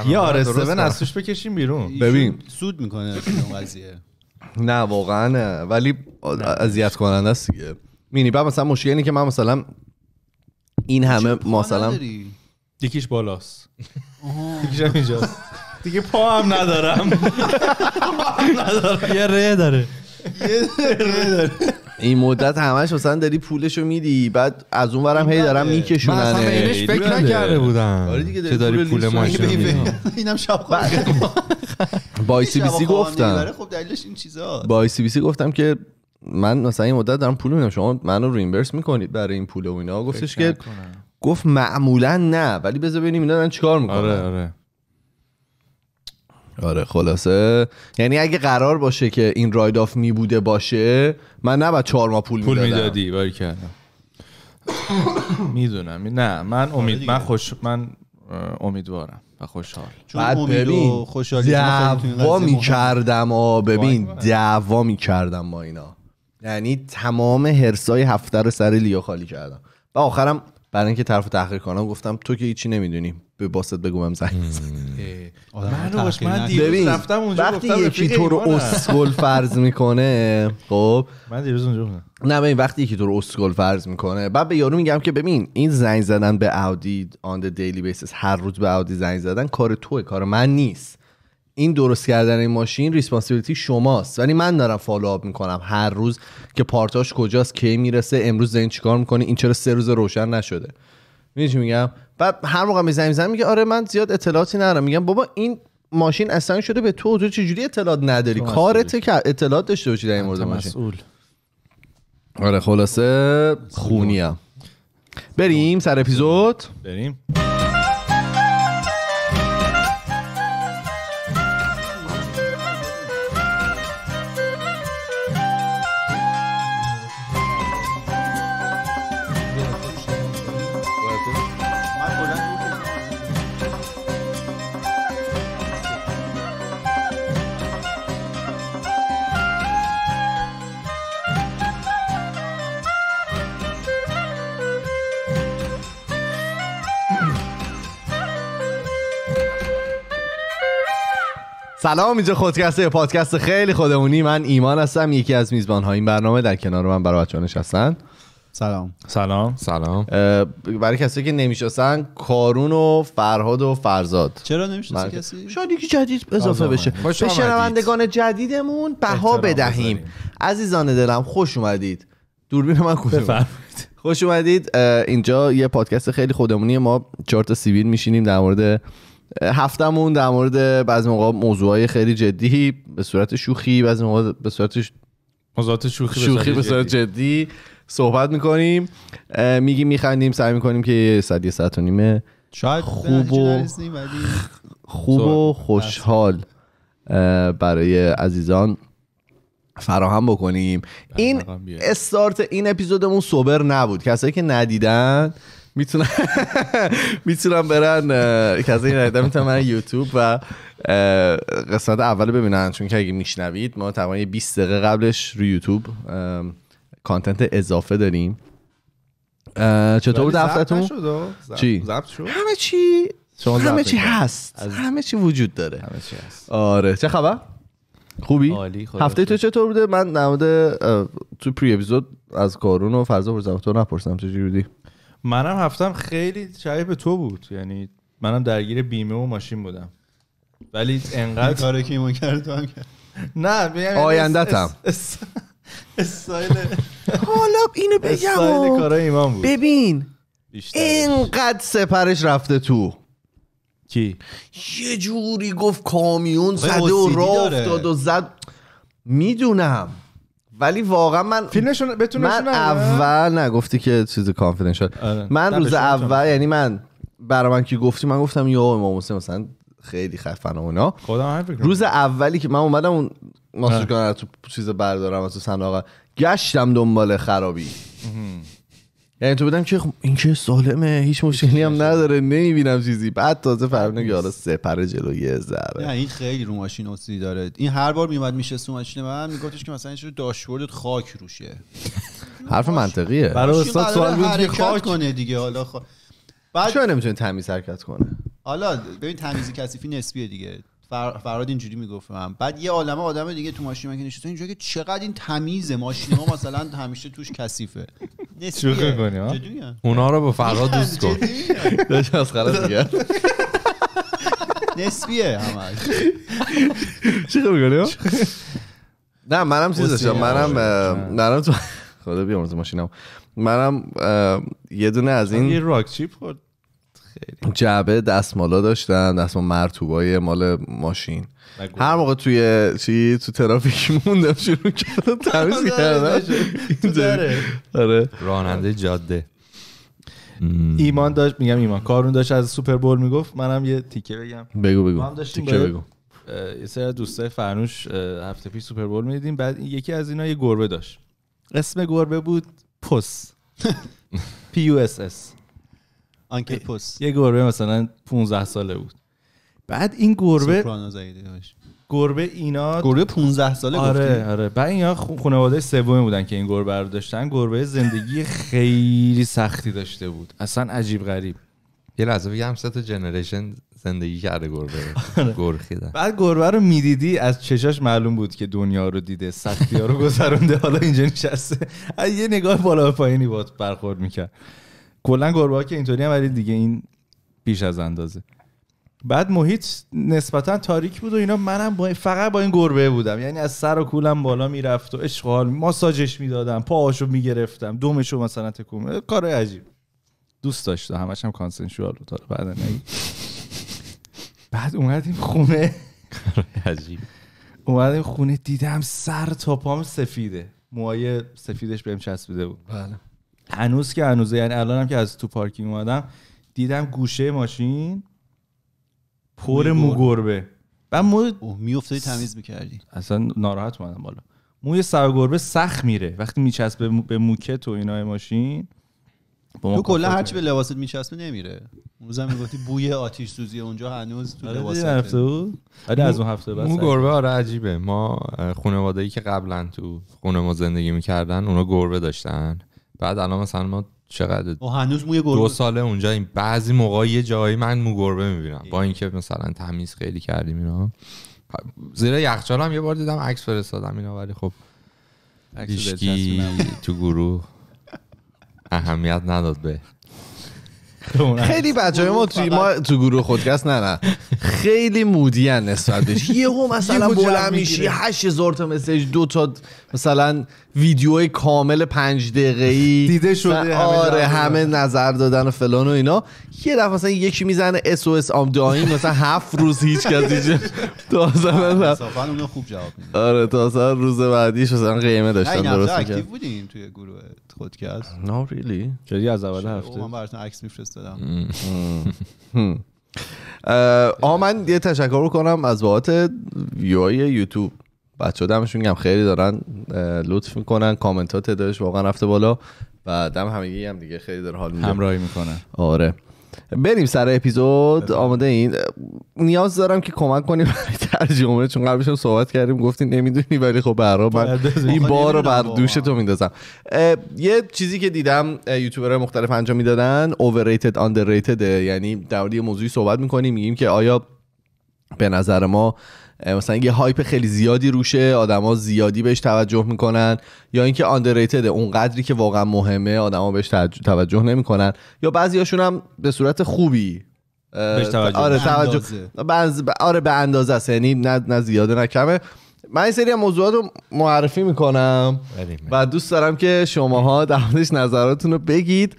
یا آرسته از توش بکشیم بیرون ببین سود میکنه اون قضیه نه واقعا ولی اذیت کننده است دیگه مینی بعد مثلا مشکل اینه که من مثلا این همه مثلا یکیش بالاست یکیش هم اینجاست دیگه پا هم ندارم یه ره داره این مدت همش مثلا داری پولشو میدی بعد از اون ورم هی دارم بله. میکشونن من اصلا بهش فکر بله. نکرده بودم چه آره داری پول ماشین اینم شب بله. با سی بی سی گفتم خب دلیلش این با سی بی سی گفتم که من مثلا این مدت دارم پول میدم شما منو ریمبرس میکنید برای این پول و اینا گفتش که گفت معمولا نه ولی بذار ببینیم اینا دارن چیکار میکنن آره آره آره خلاصه یعنی اگه قرار باشه که این راید آف می بوده باشه من نه بعد چهار ماه پول پول میدادی می میدونم نه من آره امید من خوش من امیدوارم و خوشحال بعد ببین دعوا میکردم آ ببین دعوا میکردم با اینا یعنی تمام هرسای هفته رو سر لیو خالی کردم و آخرم برای اینکه طرف تحقیق کنم گفتم تو که هیچی نمیدونی به باست بگومم زنگ من من رفتم اونجا وقتی یکی تو رو اسکل فرض میکنه خب من دیروز اونجا نه ببین وقتی یکی تو رو اسکل فرض میکنه بعد به یارو میگم که ببین این زنگ زدن به اودی آن دیلی بیسس هر روز به اودی زنگ زدن کار توه کار من نیست این درست کردن این ماشین ریسپانسیبیلیتی شماست ولی من دارم آب میکنم هر روز که پارتاش کجاست کی میرسه امروز زین چیکار میکنه این چرا سه روز روشن نشده میدونی میگم بعد هر موقع میزنم میگه آره من زیاد اطلاعاتی ندارم میگم بابا این ماشین اصلا شده به تو تو چجوری اطلاعات نداری کارت که اطلاعات داشته باشی در این مورد ماشین مسئول. آره خلاصه خونیم بریم سر اپیزود بریم سلام اینجا خودکسته پادکست خیلی خودمونی من ایمان هستم یکی از میزبان های این برنامه در کنار من برای بچه نشستن سلام سلام سلام برای کسی که نمیشناسن کارون و فرهاد و فرزاد چرا نمیشناسی کسی شاید یکی جدید اضافه بشه به شنوندگان جدیدمون بها بدهیم عزیزان دلم خوش اومدید دوربین من کوچه خوش اومدید اینجا یه پادکست خیلی خودمونی ما چارت سیویل میشینیم در مورد هفتمون در مورد بعضی موقع های خیلی جدی به صورت شوخی بعضی موقع به صورت موضوعات شوخی, شوخی به صورت جدی. صحبت میکنیم میگیم میخندیم سعی میکنیم که یه ساعت یه ساعت و نیمه شاید خوب و خوب و خوشحال برای عزیزان فراهم بکنیم این استارت این اپیزودمون سوبر نبود کسایی که ندیدن میتونن میتونن برن این رایده میتونن یوتیوب و قسمت اول ببینن چون که اگه میشنوید ما تقریبا 20 دقیقه قبلش رو یوتیوب کانتنت اضافه داریم چطور بود هفتتون چی شد همه چی همه چی هست همه چی وجود داره همه چی هست آره چه خبر خوبی هفته تو چطور بوده من نموده تو پری اپیزود از کارون و فرزا پرسم تو نپرسم چه بودی؟ منم هفتم خیلی شبیه تو بود یعنی منم درگیر بیمه و ماشین بودم ولی انقدر کاری که ایمان کرد تو هم کرد نه بگم یعنی آیندتم استایل حالا اینو بگم ایمان بود ببین اینقدر سپرش رفته تو کی یه جوری گفت کامیون صد و راه افتاد و زد میدونم ولی واقعا من فیلمشون بتونه من اول نگفتی که چیز کانفیدنشال آره. من روز اول یعنی من برای من که گفتی من گفتم یا امام حسین مثلا خیلی خفن اونا خودم روز اولی که من اومدم اون ماساژ تو چیز بردارم از تو صندوق گشتم دنبال خرابی یعنی تو بدم که خب این که سالمه هیچ مشکلی هم نداره نمیبینم چیزی بعد تازه فرمونه که حالا آره، سپر جلوی زره نه این خیلی رو ماشین اصلی داره این هر بار میومد میشه سو ماشین من میگفتش که مثلا این داشبوردت خاک روشه حرف منطقیه برای استاد سوال بود که خاک کنه دیگه حالا خب. بعد چرا نمیتونه تمیز حرکت کنه حالا ببین تمیزی کثیفی نسبیه دیگه فراد اینجوری میگفتم بعد یه عالمه آدم دیگه تو ماشین من که نشسته اینجوری که چقدر این تمیزه ماشین ما مثلا همیشه توش کثیفه شوخی کنی اونا رو به فراد دوست کن داشت از خلاص دیگه نسبیه همش چی نه منم چیز داشتم منم منم تو خدا بیامرز ماشینم منم یه دونه از این راک چیپ خورد جعبه دستمالا داشتن دستمال مرتوبای مال ماشین هر موقع توی چی تو ترافیک موندم شروع کردم تمیز آره، کردم آره،, آره. آره راننده جاده ایمان داشت میگم ایمان کارون داشت از سوپر بول میگفت منم یه تیکه بگم بگو بگو ما تیکه بگو یه سری دوستای فرنوش هفته پیش سوپر بول میدیدیم بعد یکی از اینا یه گربه داشت اسم گربه بود پس پی یو اس اس آنکل پوس یه گربه مثلا 15 ساله بود بعد این گربه گربه اینا گربه 15 ساله آره آره بعد اینا خانواده سوم بودن که این گربه رو داشتن گربه زندگی خیلی سختی داشته بود اصلا عجیب غریب یه لحظه بگم سه تا جنریشن زندگی کرده گربه آره. گرخیده بعد گربه رو میدیدی از چشاش معلوم بود که دنیا رو دیده سختی ها رو گذرونده حالا اینجا نشسته یه نگاه بالا پایینی بود برخورد میکرد کلا گربه ها که اینطوری هم ولی دیگه این بیش از اندازه بعد محیط نسبتا تاریک بود و اینا منم فقط با این گربه بودم یعنی از سر و کولم بالا میرفت و اشغال ماساژش میدادم پاهاشو میگرفتم دومشو مثلا تکون کار عجیب دوست داشت همش هم کانسنشوال بود بعد نه بعد اومدیم خونه عجیب اومدیم خونه دیدم سر تا پام سفیده موهای سفیدش بهم چسبیده بود بله هنوز که هنوزه یعنی الان هم که از تو پارکینگ اومدم دیدم گوشه ماشین پر مو گربه و مو میافتادی تمیز میکردی اصلا ناراحت اومدم بالا موی سر گربه سخت میره وقتی میچسبه به موکت و اینای ماشین تو کلا هرچی به لباست میچسبه نمیره اونم میگفتی بوی آتیش سوزی اونجا هنوز تو آره لباست هفته بود آره، از اون هفته بس مو گربه آره عجیبه ما خانواده‌ای که قبلا تو خونه ما زندگی میکردن اونا گربه داشتن بعد الان مثلا ما چقدر خب هنوز گربه دو ساله اونجا این بعضی موقع یه جایی من مو گربه میبینم با اینکه مثلا تمیز خیلی کردیم اینا زیرا یخچال هم یه بار دیدم عکس فرستادم اینا ولی خب دیشکی تو گروه اهمیت نداد به خیلی بچه ما ما تو گروه خودکست نه نه خیلی مودی هن نسبت یه هم مثلا بلند میشی هشت مسیج دو تا مثلا ویدیو کامل پنج دقیقه ای دیده شده آره همه نظر دادن و فلان و اینا یه دفعه مثلا یکی میزنه اس او اس ام داین مثلا هفت روز هیچ کسی اینجا تازه آره، مثلا اونو خوب جواب میده آره تازه روز بعدیش مثلا قیمه داشتن درست اکتیو بودین توی گروه خودکست نه ریلی چه از اول هفته من براتون عکس میفرستادم آ من یه تشکر کنم از بابت یوای یوتیوب بچه دمشون میگم خیلی دارن لطف میکنن کامنت ها واقعا رفته بالا و دم همگی هم دیگه خیلی در حال میدم همراهی میکنن آره بریم سر اپیزود آماده این نیاز دارم که کمک کنیم برای ترجمه چون قبلش هم صحبت کردیم گفتی نمیدونی ولی خب برای من این بار رو بر دوش تو میندازم یه چیزی که دیدم یوتیوبرهای مختلف انجام میدادن overrated underrated یعنی در مورد موضوعی صحبت میکنیم میگیم که آیا به نظر ما مثلا یه هایپ خیلی زیادی روشه آدما زیادی بهش توجه میکنن یا اینکه آندرریتد اون قدری که واقعا مهمه آدما بهش توجه نمیکنن یا بعضیاشون هم به صورت خوبی بهش توجه آره به توجه اندازه. آره به اندازه است یعنی نه, نه زیاده نه کمه من این سری موضوعات رو معرفی میکنم و دوست دارم که شماها در نظراتتون رو بگید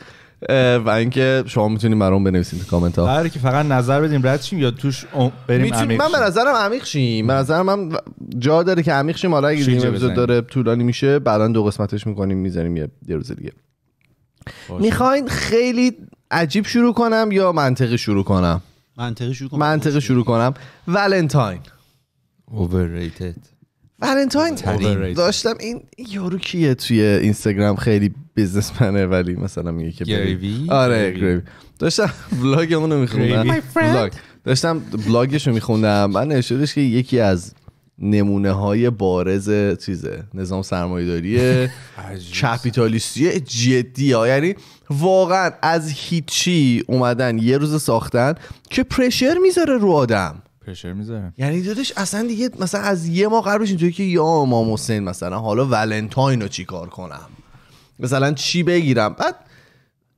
و اینکه شما میتونید برام بنویسید تو کامنت ها هر که فقط نظر بدیم رد شیم یا توش بریم عمیق من به نظرم عمیق شیم به نظرم هم جا داره که عمیق شیم حالا اگه اپیزود داره طولانی میشه بعدا دو قسمتش میکنیم میذاریم یه روز دیگه میخواین خیلی عجیب شروع کنم یا منطقی شروع کنم منطقی شروع کنم منطقی شروع کنم ولنتاین overrated ولنتاین داشتم این یارو کیه توی اینستاگرام خیلی بیزنسمنه ولی مثلا میگه که گریوی آره گریوی داشتم ولاگ رو میخوندم داشتم بلاگش رو میخوندم من نشدش که یکی از نمونه های بارز چیزه نظام داری کپیتالیستی جدی ها یعنی واقعا از هیچی اومدن یه روز ساختن که پرشر میذاره رو آدم پرشر میذاره یعنی دادش اصلا دیگه مثلا از یه ما قرار اینجوری که یا امام حسین مثلا حالا ولنتاین رو کار کنم مثلا چی بگیرم بعد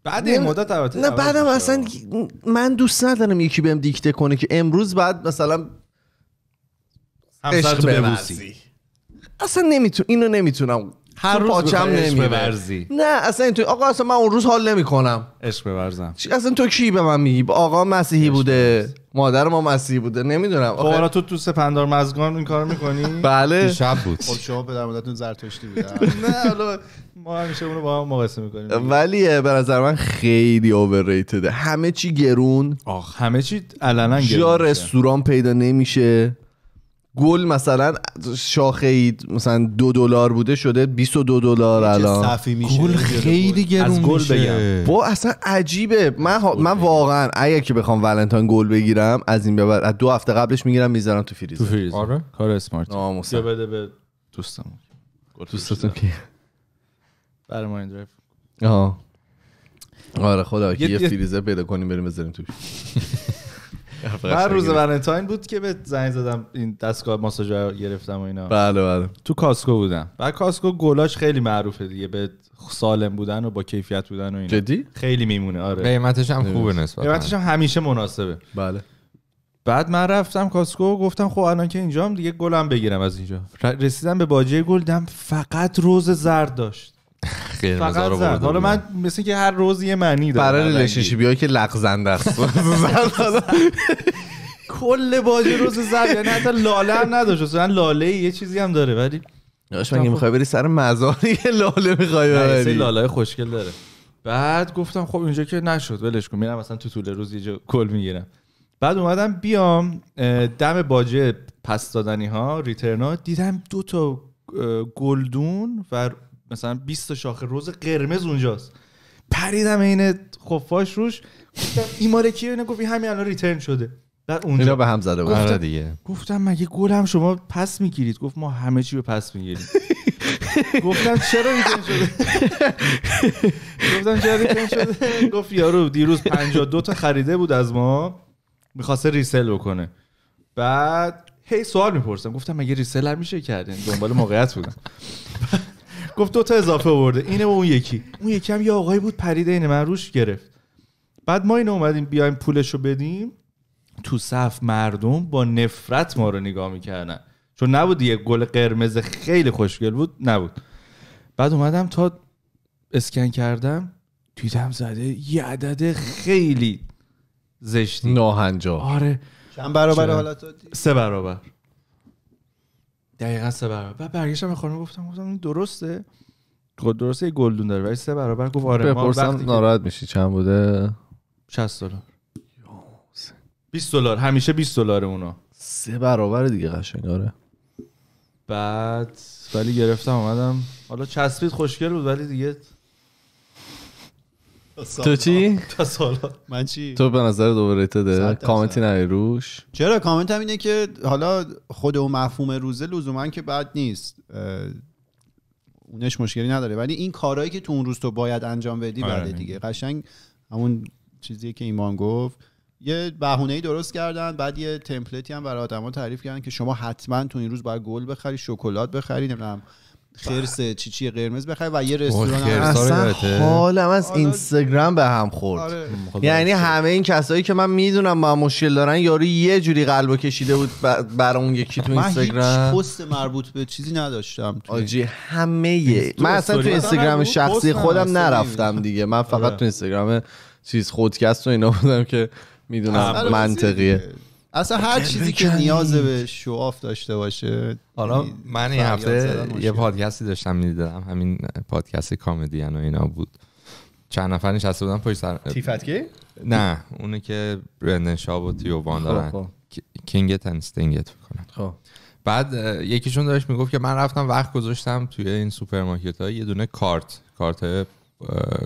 بعد این مدت نه بعدم اصلا من دوست ندارم یکی بهم دیکته کنه که امروز بعد مثلا عشق ببوسی اصلا نمیتون اینو نمیتونم هر روز پاچم نمیورزی نه اصلا تو آقا اصلا من اون روز حال نمی کنم عشق بورزم اصلا تو کی به من میگی آقا مسیحی بوده مادر ما مسیحی بوده نمیدونم خب تو تو سپندار مزگان این کار میکنی بله شب بود خب شما در مدتون زرتشتی بوده نه حالا ما همیشه اونو با هم مقایسه میکنیم ولی به نظر من خیلی اوورریتده همه چی گرون آخ همه چی علنا گرون یا رستوران پیدا نمیشه گل مثلا شاخه ای مثلا دو دلار بوده شده 22 دلار الان گل خیلی گرون گل بگم با اصلا عجیبه من ها... من واقعا اگه که بخوام ولنتاین گل بگیرم از این به بعد دو هفته قبلش میگیرم میذارم تو فریزر آره کار اسمارت بده به دوستم دوستتون که برای این درایو آها آره خدا یه فریزر پیدا کنیم بریم بذاریم توش من روز ولنتاین بود که به زنگ زدم این دستگاه ماساژ گرفتم و اینا بله بله تو کاسکو بودم و کاسکو گلاش خیلی معروفه دیگه به سالم بودن و با کیفیت بودن و اینا جدی خیلی میمونه آره قیمتش هم خوبه نسبت قیمتش هم همیشه مناسبه بله بعد من رفتم کاسکو و گفتم خب الان که اینجام دیگه گلم بگیرم از اینجا رسیدم به باجه گل دم فقط روز زرد داشت فقط رو حالا من مثل که هر روز یه معنی داره برای ریلیشنشیپ هایی که لغزنده است کل باجه روز زرد یعنی حتی لاله هم نداشت اصلا لاله یه چیزی هم داره ولی داش مگه میخوای بری سر مزاری لاله میخوای بری لاله خوشگل داره بعد گفتم خب اینجا که نشد ولش کن میرم مثلا تو طول روز یه جا کل میگیرم بعد اومدم بیام دم باجه پس دادنی ها ریترنا دیدم دو تا گلدون و مثلا 20 شاخه روز قرمز اونجاست پریدم عین خفاش روش گفتم این ماره کیه اینه گفت همین الان ریترن شده بعد اونجا به هم زده گفتم آره دیگه گفتم مگه هم شما پس میگیرید گفت ما همه چی رو پس میگیریم گفتم چرا ریترن شده گفتم چرا ریترن شده گفت یارو دیروز 52 تا خریده بود از ما میخواسته ریسل بکنه بعد هی سوال میپرسم گفتم مگه ریسلر میشه کردین یعنی دنبال موقعیت بودم گفت دو تا اضافه آورده اینه و اون یکی اون یکی هم یه آقایی بود پریده اینه من روش گرفت بعد ما اینو اومدیم بیایم پولش رو بدیم تو صف مردم با نفرت ما رو نگاه میکردن چون نبود یه گل قرمز خیلی خوشگل بود نبود بعد اومدم تا اسکن کردم دیدم زده یه عدد خیلی زشتی ناهنجار آره چند برابر حالت سه برابر دقیقا سه برابر بعد برگشتم به خانم گفتم گفتم این درسته خود خب، درسته گلدون داره ولی سه برابر گفت آره بپرسم ناراحت میشی چند بوده 60 دلار 20 دلار همیشه 20 دلار اونا سه برابر دیگه قشنگ آره بعد ولی گرفتم اومدم حالا چسبید خوشگل بود ولی دیگه تو چی؟ من چی؟ تو به نظر دوباره کامنتی نه روش چرا کامنت هم اینه که حالا خود و مفهوم روزه لزوما که بد نیست اونش مشکلی نداره ولی این کارهایی که تو اون روز تو باید انجام بدی آره. بعد دیگه قشنگ همون چیزی که ایمان گفت یه بهونه ای درست کردن بعد یه تمپلتی هم برای آدما تعریف کردن که شما حتما تو این روز باید گل بخری شکلات بخری نمیدونم خرس چیچی قرمز بخری و یه رستوران اصلا حالم از اینستاگرام به هم خورد آره. خب، خب، یعنی همه این کسایی که من میدونم با مشکل دارن یارو یه جوری قلبو کشیده بود برای اون یکی تو اینستاگرام من پست مربوط به چیزی نداشتم آجی همه من اصلا تو اینستاگرام شخصی خودم نرفتم دیگه من فقط آره. تو اینستاگرام چیز خودکست و اینا بودم که میدونم آره، منطقیه اصلا هر چیزی که نیاز به شواف داشته باشه حالا من این هفته یه پادکستی داشتم میدیدم همین پادکست کامدین و اینا بود چند نفر نشسته بودن پشت سر تیفتگی؟ نه اونه که برندن شاب و تیوبان خب، دارن خب. کینگ تنستینگت میکنن خب بعد یکیشون داشت میگفت که من رفتم وقت گذاشتم توی این سوپرمارکت ها یه دونه کارت کارت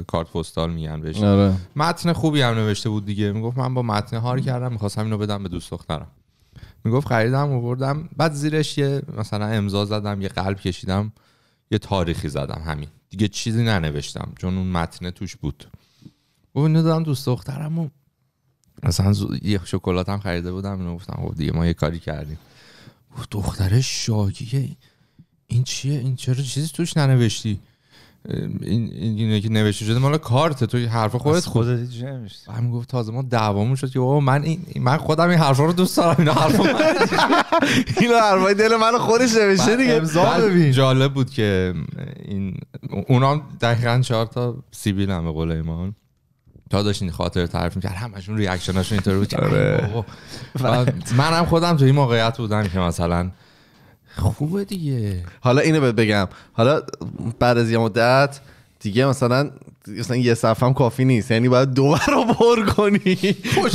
کارت پستال میگن بهش آره. متن خوبی هم نوشته بود دیگه میگفت من با متن هار کردم میخواستم اینو بدم به دوست دخترم میگفت خریدم آوردم بعد زیرش یه مثلا امضا زدم یه قلب کشیدم یه تاریخی زدم همین دیگه چیزی ننوشتم چون اون متن توش بود و اینو دادم دوست دخترم و مثلا یه شکلات هم خریده بودم اینو گفتم خب دیگه ما یه کاری کردیم دختره شاگیه این چیه این چرا چیزی توش ننوشتی این این که نوشته شده مال کارت تو حرف خودت خودت نمیشه همین گفت تازه ما دعوامون شد که بابا من من خودم این حرفا رو دوست دارم اینا حرفا اینا حرفای دل من خودش نوشته دیگه امضا ببین جالب بود که این اونام دقیقاً چهار تا سیبیل هم به قول ایمان تا داشتین خاطر تعریف کرد همشون ریاکشناشون اینطوری بود آره. منم خودم تو این موقعیت بودم که مثلا خوبه دیگه حالا اینو بهت بگم حالا بعد از یه مدت دیگه مثلا مثلا یه صفحه هم کافی نیست یعنی باید دو رو پر کنی خوش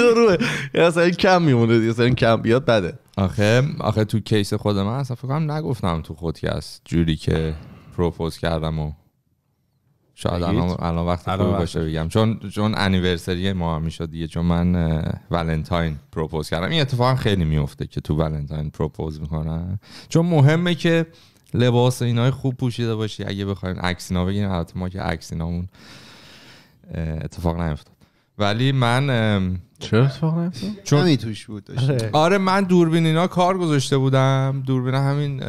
روه مثلا کم میمونه مثلا کم بیاد بده آخه آخه تو کیس خود من اصلا فکر کنم نگفتم تو از جوری که پروپوز کردم و شاید الان الان وقت خوبی باشه بگم چون چون انیورسری ما هم دیگه چون من ولنتاین پروپوز کردم این اتفاق خیلی میفته که تو ولنتاین پروپوز میکنن چون مهمه که لباس اینا خوب پوشیده باشی اگه بخوایم عکسینا بگیریم البته ما که اینامون اتفاق نیفتاد ولی من چرا اتفاق نیفتاد چون توش بود آره. آره من دوربین اینا کار گذاشته بودم دوربین همین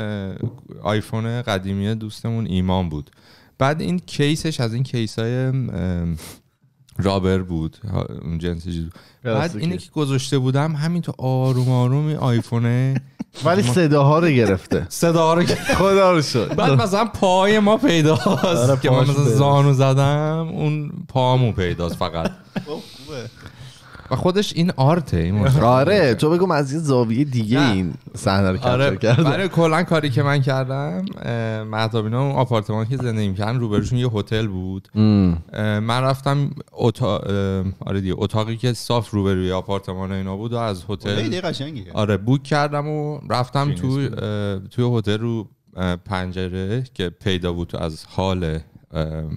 آیفون قدیمی دوستمون ایمان بود بعد این کیسش از این کیس های رابر بود اون جنس بعد اینه که گذاشته بودم همین تو آروم آروم آیفونه ولی صداها رو گرفته صداها رو خدا رو شد بعد مثلا پای ما پیداست آره، که من مثلا زانو زدم اون پامو پیداست فقط خب، و خودش این آرته این آره تو بگم از یه زاویه دیگه این صحنه رو کپچر آره، کردم آره کلا کاری که من کردم مهتابینا اون آپارتمان که زندگی می‌کردن روبروشون یه هتل بود من رفتم اتاق آره دیگه اتاقی که صاف روبروی آپارتمان اینا بود و از هتل آره بوک کردم و رفتم تو توی هتل رو پنجره که پیدا بود از حال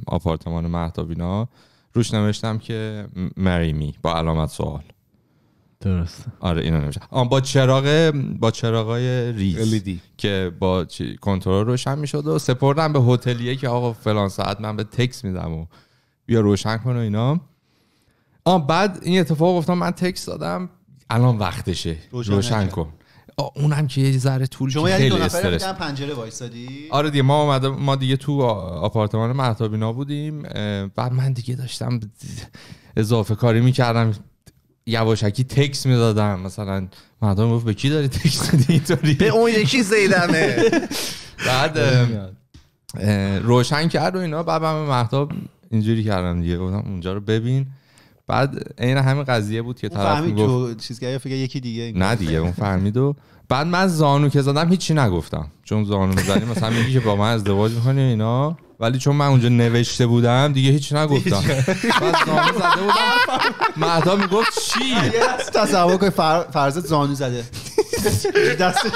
آپارتمان مهتابینا روش نوشتم که مریمی با علامت سوال درست آره اینو نوشتم آن با چراغ با چراغای ریز که با کنترل روشن میشد و سپردم به هتلیه که آقا فلان ساعت من به تکس میدم و بیا روشن کن و اینا آن بعد این اتفاق گفتم من تکس دادم الان وقتشه روشن, روشن کن اونم که یه ذره طول شما یعنی دو پنجره وایسادی آره دیگه ما ما دیگه تو آپارتمان مهتابینا بودیم بعد من دیگه داشتم اضافه کاری میکردم یواشکی تکس میدادم مثلا مردم گفت به کی داری تکس اینطوری به اون یکی زیدمه بعد روشن کرد و اینا بعد من مهتاب اینجوری کردم دیگه گفتم اونجا رو ببین بعد عین همین قضیه بود که طرف میگفت چیز که فکر یکی دیگه نه دیگه اون فهمید و بعد من زانو که زدم هیچی نگفتم چون زانو زدیم مثلا میگی که با من ازدواج میکنی اینا ولی چون من اونجا نوشته بودم دیگه هیچ نگفتم بعد زانو زده بودم مهدا میگفت چی تصور کن فرضت زانو زده دستشو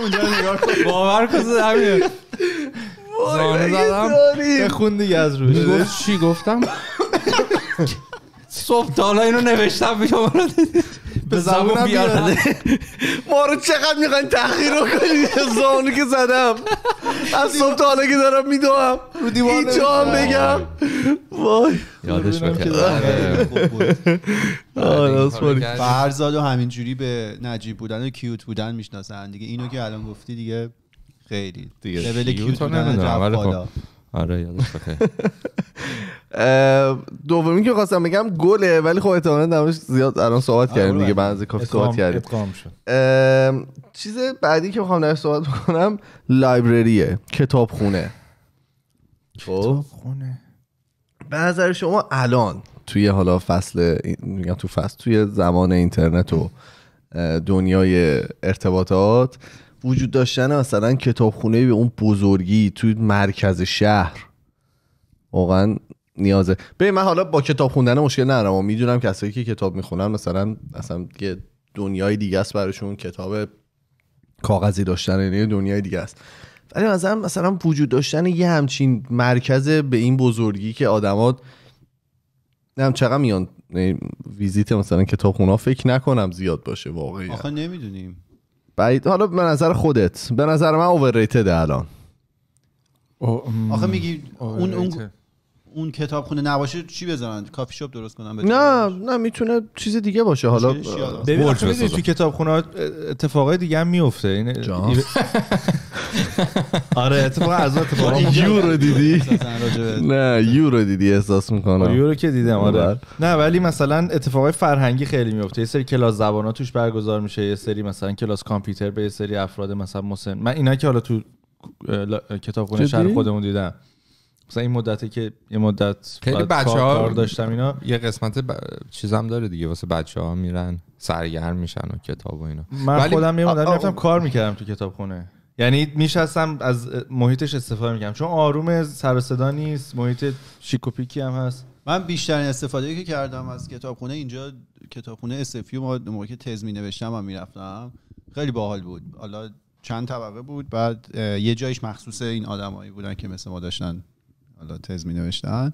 اونجا نگار کن باور کن زانو زدم بخون دیگه از روش چی گفتم صبح تا حالا اینو نوشتم بیا دیدید به زبون بیار ما چقدر میخواین تأخیر رو کنید زمانی که زدم از صبح تا حالا که دارم میدوام رو دیوار هم بگم وای یادش بخیر آره. آره، آره، فرزاد و همینجوری به نجیب بودن و کیوت بودن میشناسن دیگه اینو که الان گفتی دیگه خیلی دیگه لول کیوت بودن آره یادش دومی که خواستم بگم گله ولی خب احتمالا نمیش زیاد الان صحبت آره، کردیم دیگه آره. بعضی کافی صحبت کردیم چیز بعدی که میخوام درش صحبت بکنم لایبرریه کتابخونه خب؟ خونه به نظر شما الان توی حالا فصل میگم تو فصل توی زمان اینترنت و دنیای ارتباطات وجود داشتن مثلا کتابخونه به اون بزرگی توی مرکز شهر واقعا نیازه ببین من حالا با کتاب خوندن مشکل ندارم و میدونم کسایی که کتاب میخونن مثلا اصلا یه دنیای دیگه است براشون کتاب کاغذی داشتن یه دنیای دیگه است ولی مثلا مثلا وجود داشتن یه همچین مرکز به این بزرگی که آدمات نم چقدر میان یعنی ویزیت مثلا کتاب خونا فکر نکنم زیاد باشه واقعا آخه نمیدونیم بعید حالا به نظر خودت به نظر من اوورریتده الان آخه میگی اون اون اون کتاب خونه نباشه چی بزنن کافی شاپ درست کنن نه نه میتونه چیز دیگه باشه حالا ببین تو کتاب خونه اتفاقای دیگه هم میفته این آره اتفاق از دیدی نه یورو دیدی احساس میکنم یورو که دیدم آره بله. نه ولی مثلا اتفاقای فرهنگی خیلی میفته یه سری کلاس زباناتوش توش برگزار میشه یه سری مثلا کلاس کامپیوتر به یه سری افراد مثلا مسن من اینا که حالا تو کتابخونه شهر خودمون دیدم مثلا این مدته که یه مدت خیلی بچه ها داشتم اینا یه قسمت ب... چیزم داره دیگه واسه بچه ها میرن سرگرم میشن و کتاب و اینا من خودم یه مدت میرفتم کار میکردم تو کتابخونه یعنی میشستم از محیطش استفاده میکنم چون آروم سر صدا نیست محیط پیکی هم هست من بیشترین استفاده که کردم از کتابخونه اینجا کتابخونه اسفیو ما که تز می نوشتم و میرفتم خیلی باحال بود حالا چند طبقه بود بعد یه جایش مخصوص این آدمایی بودن که مثل ما داشتن حالا تز می نوشتن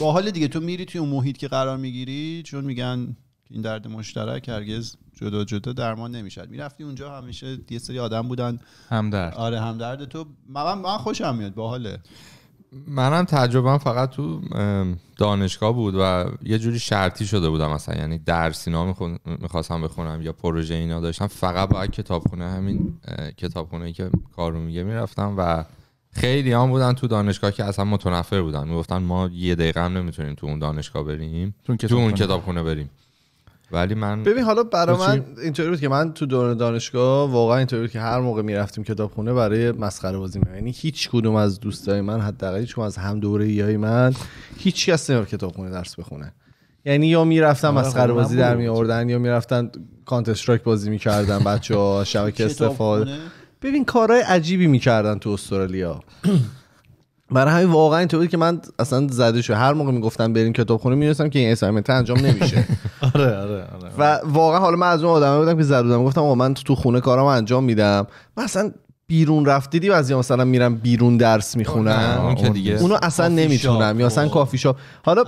با حال دیگه تو میری توی اون محیط که قرار میگیری چون میگن این درد مشترک هرگز جدا جدا درمان نمیشد میرفتی اونجا همیشه یه سری آدم بودن هم درد آره هم درد تو من من خوشم میاد باحاله منم تجربه فقط تو دانشگاه بود و یه جوری شرطی شده بودم مثلا یعنی درس اینا میخواستم بخونم یا پروژه اینا داشتم فقط باید کتابخونه همین کتابخونه که کارو میگه میرفتم و خیلی هم بودن تو دانشگاه که اصلا متنفر بودن میگفتن ما یه دقیقه هم نمیتونیم تو اون دانشگاه بریم تو اون, تو اون کتابخونه بریم ولی من ببین حالا برای من اینطوری بود که من تو دوران دانشگاه واقعا اینطوری بود که هر موقع میرفتیم کتابخونه برای مسخره بازی می یعنی هیچ کدوم از دوستای من حداقل هیچ کدوم از هم دوره یای من هیچ کس نمیرفت کتابخونه درس بخونه یعنی یا میرفتم آره، خب، مسخره بازی در می یا میرفتن کانتر استرایک بازی میکردن بچه‌ها شبکه استفاده ببین کارهای عجیبی میکردن تو استرالیا برای همین واقعا اینطوری که من اصلا زده شو هر موقع میگفتم بریم خونه میدونستم که این اسایمنت انجام نمیشه آره،, آره آره آره و واقعا حالا من از اون آدمه بودم که زده بودم گفتم آقا من تو خونه کارم انجام میدم من اصلا بیرون رفت دیدی مثلا میرم بیرون درس میخونم اون اونو اصلا نمیتونم یا اصلا خب. کافی شاپ حالا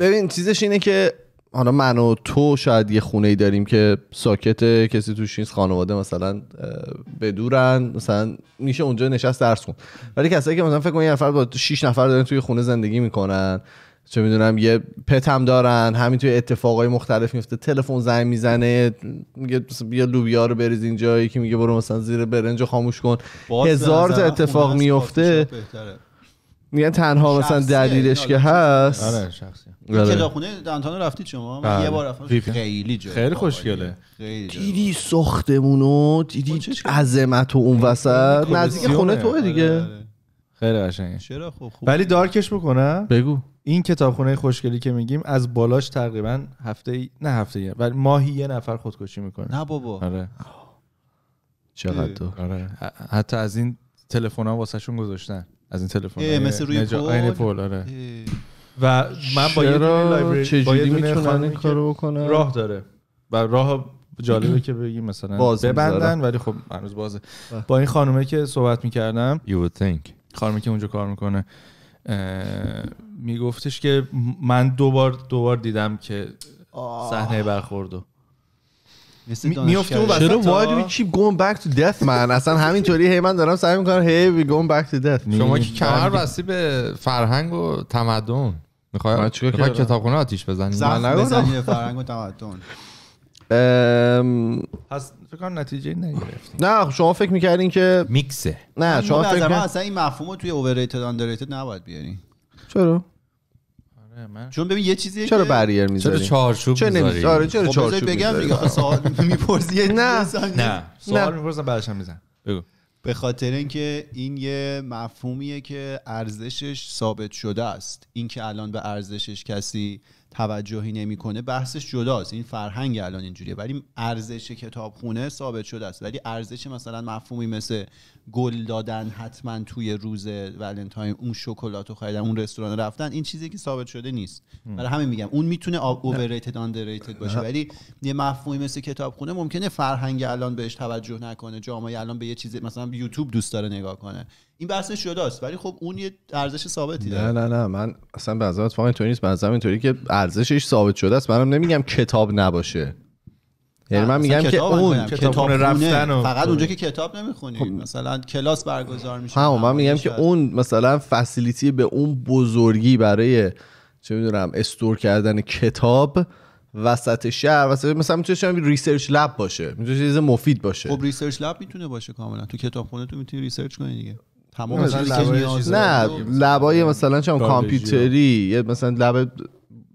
ببین چیزش اینه که حالا من و تو شاید یه خونه ای داریم که ساکت کسی توش نیست خانواده مثلا بدورن مثلا میشه اونجا نشست درس کن ولی کسایی که مثلا فکر کن یه نفر با 6 نفر دارن توی خونه زندگی میکنن چه میدونم یه پت هم دارن همین توی اتفاقای مختلف میفته تلفن زنگ میزنه میگه بیا لوبیا رو بریز اینجا یکی میگه برو مثلا زیر برنج خاموش کن هزار تا اتفاق میفته میگن تنها مثلا دلیلش که هست آره شخصی کتابخونه بله. دانتانو رفتی شما من یه بله. بار رفتم خیلی جالب خیلی خوشگله دیدی ساختمونو دیدی خب، عظمت و اون وسط نزدیک خونه آره، تو آره، دیگه آره. خیلی قشنگه چرا خب، خوب ولی دارکش بکنم بگو این کتابخونه خوشگلی که میگیم از بالاش تقریبا هفته ای... نه هفته ای... ولی ماهی یه نفر خودکشی میکنه نه بابا آره چقدر آره حتی از این تلفن ها واسه شون گذاشتن از این تلفن ای مثل روی نجا... پول, پول آره. و من با یه لایبرری کارو بکنم راه داره و راه جالبه که بگیم مثلا ببندن ولی خب هنوز بازه با, این خانومه که صحبت میکردم you would think خانومه که اونجا کار میکنه میگفتش که من دوبار دوبار دیدم که صحنه برخوردو میفته اون چرا why do we keep going back to death من اصلا همینطوری هی من دارم سعی میکنم هی we going back to death شما که کمر بله. بستی به فرهنگ و تمدن میخوای میخوای کتابخونه آتیش بزنی من به فرهنگ و تمدن پس فکر کنم نتیجه نگرفتیم نه خب شما فکر میکردین که میکسه نه شما فکر اصلا این مفهوم توی اوورریتد ریتد نباید بیارین چرا آره، من... چون ببین یه چیزی چرا بریر میذاری چرا چارچوب چرا نمیذاری آره چرا خب، چارچوب بگم دیگه سوال میپرسی نه نه سوال میپرسم بعدش هم میزن بگو به خاطر اینکه این یه مفهومیه که ارزشش ثابت شده است اینکه الان به ارزشش کسی توجهی نمیکنه بحثش جداست این فرهنگ الان اینجوریه ولی ارزش کتابخونه ثابت شده است ولی ارزش مثلا مفهومی مثل گل دادن حتما توی روز ولنتاین اون شکلاتو خریدن اون رستوران رفتن این چیزی که ثابت شده نیست برای همین میگم اون میتونه اوورریتد آندرریتد باشه ولی یه مفهومی مثل کتابخونه ممکنه فرهنگ الان بهش توجه نکنه جامعه الان به یه چیزی مثلا یوتیوب دوست داره نگاه کنه این شده است ولی خب اون یه ارزش ثابتی داره نه نه نه من اصلا به نظر اینطوری نیست به اینطوری که ارزشش ثابت شده است منم نمیگم کتاب نباشه یعنی من میگم که اون کتاب رفتن و... فقط اونجا که آره. کتاب نمیخونی خب. مثلا کلاس برگزار میشه ها من میگم که اون مثلا فسیلیتی به اون بزرگی برای چه میدونم استور کردن کتاب وسط شهر وسط مثلا میتونه شما ریسرچ لب باشه میتونه چیز مفید باشه خب ریسرچ لب میتونه باشه کاملا تو کتابخونه تو میتونی ریسرچ کنی دیگه تمام نه لبای مثلا چون کامپیوتری یا مثلا لب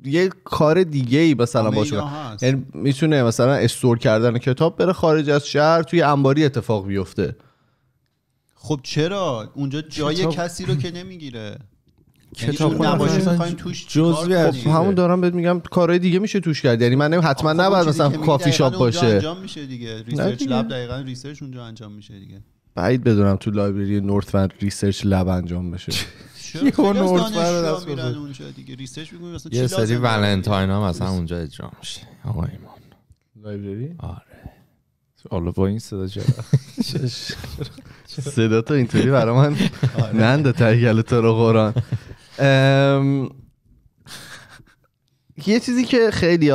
یه کار دیگه ای مثلا باشه یعنی میتونه مثلا استور کردن کتاب بره خارج از شهر توی انباری اتفاق بیفته خب چرا اونجا جای کسی رو که نمیگیره یعنی کتاب نباشه میخوایم توش خب همون دارم بهت میگم کارهای دیگه میشه توش کرد یعنی من حتما خب نباید مثلا کافی شاپ باشه انجام میشه دیگه ریسرچ لب دقیقاً ریسرچ اونجا انجام میشه دیگه بعید بدونم تو لایبرری نورث ریسرچ لب انجام بشه یه فر دست اونجا دیگه ریسرچ میگم مثلا یه سری ولنتاین ها مثلا اونجا اجرا میشه آقا ایمان لایبرری آره حالا با این صدا چرا صدا تو اینطوری برای من آره. ننده گل تو رو قرآن یه چیزی که خیلی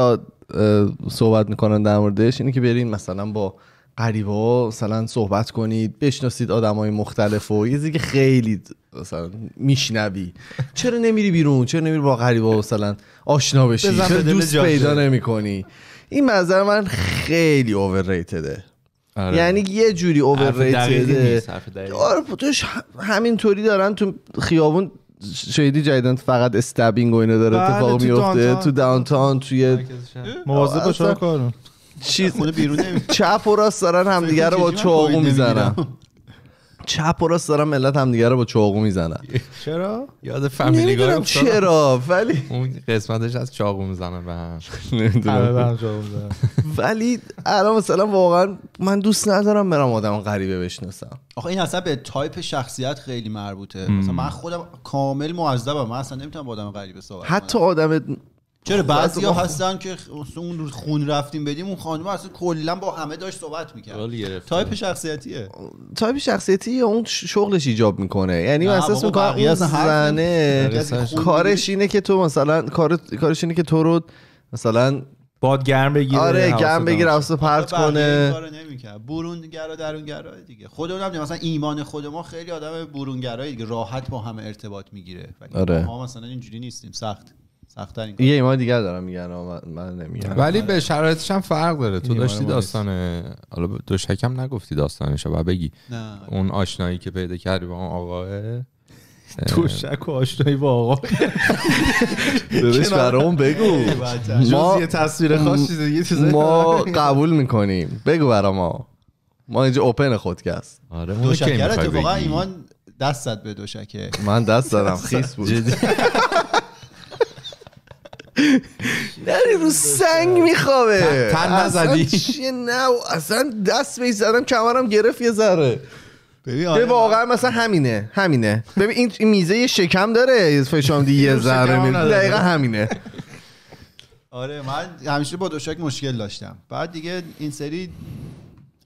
صحبت میکنن در موردش اینه که برین مثلا با قریبا مثلا صحبت کنید بشناسید آدم های مختلف و یه که خیلی مثلا میشنوی چرا نمیری بیرون چرا نمیری با غریبا مثلا آشنا بشی چرا دوست پیدا نمی کنی این نظر من خیلی اوورریتده آره. یعنی یه جوری اوورریتده آره توش همینطوری دارن تو خیابون شهیدی جدیدن فقط استابینگ و اینا داره بله، اتفاق میفته تو داونتاون توی مواظب باش کارون چیز خونه بیرون چپ و راست دارن همدیگه رو با چاقو میزنن چپ و راست دارن ملت همدیگه رو با چاقو میزنن چرا یاد فامیلی چرا ولی اون قسمتش از چاقو میزنن به هم آره، ولی الان مثلا واقعا من دوست ندارم برم آدم غریبه بشناسم آخه این اصلا به تایپ شخصیت خیلی مربوطه مثلا من خودم کامل معذبم من اصلا نمیتونم با آدم غریبه صحبت حتی آدم چرا ها هستن که اون روز خون رفتیم بدیم اون خانم اصلا کلا با همه داشت صحبت میکرد تایپ شخصیتیه تایپ شخصیتی اون شغلش ایجاب میکنه یعنی اصلا میکنه اون زنه کارش اینه که تو مثلا کارش اینه که تو رو مثلا باد گرم بگیره آره گرم بگیره و پرت کنه برون گرا درون گرا دیگه خودمونم مثلا ایمان خود ما خیلی آدم برون گرایی دیگه راحت با همه ارتباط میگیره ولی آره. ما مثلا اینجوری نیستیم سخت سختتر یه ایمان دیگر دارم میگن من نمیگم ولی به شرایطش هم فرق داره تو داشتی داستان حالا دوشکم نگفتی داستانش و بگی نه. اون آشنایی که پیدا کردی با اون آقاه شک و آشنایی با آقا اون بگو ما یه تصویر خاص چیز ما قبول میکنیم بگو برا ما ما اینجا اوپن خودکست آره تو اتفاقا ایمان دست زد به دوشکه من دست زدم خیس بود نری رو سنگ میخوابه تن نزدی نه اصلا دست به زدم کمرم گرفت یه ذره به واقعا مثلا همینه همینه ببین این میزه شکم داره فشام دیگه یه ذره دقیقا همینه آره من همیشه با دوشک مشکل داشتم بعد دیگه این سری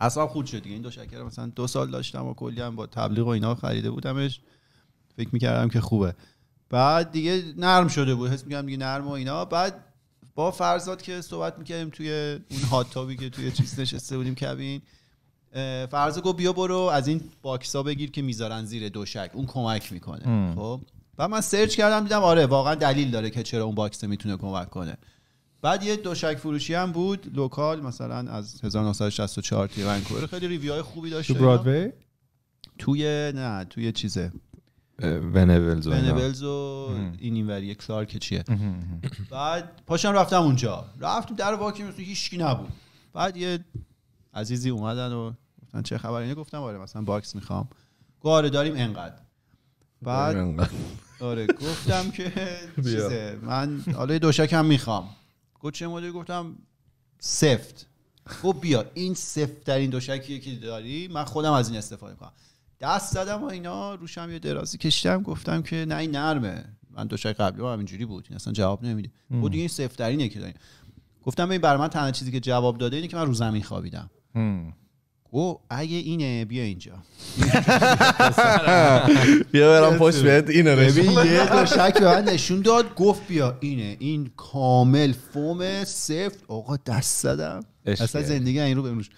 اصلا خود شد دیگه این دوشک رو مثلا دو سال داشتم و کلی هم با تبلیغ و اینا خریده بودمش فکر میکردم که خوبه بعد دیگه نرم شده بود حس میکنم دیگه نرم و اینا بعد با فرزاد که صحبت میکردیم توی اون هاتابی که توی چیز نشسته بودیم کبین فرزاد گفت بیا برو از این باکس ها بگیر که میذارن زیر دوشک اون کمک میکنه خب و من سرچ کردم دیدم آره واقعا دلیل داره که چرا اون باکس میتونه کمک کنه بعد یه دوشک فروشی هم بود لوکال مثلا از 1964 توی ونکوور خیلی ریویوهای خوبی داشت تو توی نه توی چیزه ونبلز و این این اینوری کلارک چیه بعد پاشم رفتم اونجا رفتم در واکی مثل هیچکی نبود بعد یه عزیزی اومدن و گفتن چه خبر اینه گفتم آره مثلا باکس میخوام گاره داریم انقدر بعد آره گفتم که چیزه من حالا دوشک هم میخوام گفت چه مدلی گفتم سفت خب بیا این سفت این دوشکیه که داری من خودم از این استفاده میکنم دست زدم و اینا روشم یه درازی کشتم گفتم که نه این نرمه من دو شب قبلی هم اینجوری بود این اصلا جواب نمیده بود این سفترینه که داریم گفتم ببین برای من تنها چیزی که جواب داده اینه که من رو زمین خوابیدم او اگه اینه بیا اینجا بیا برم پشت بهت اینه ببین یه دو شک به نشون داد گفت بیا اینه این کامل فوم سفت آقا دست زدم اصلا زندگی این رو بمروش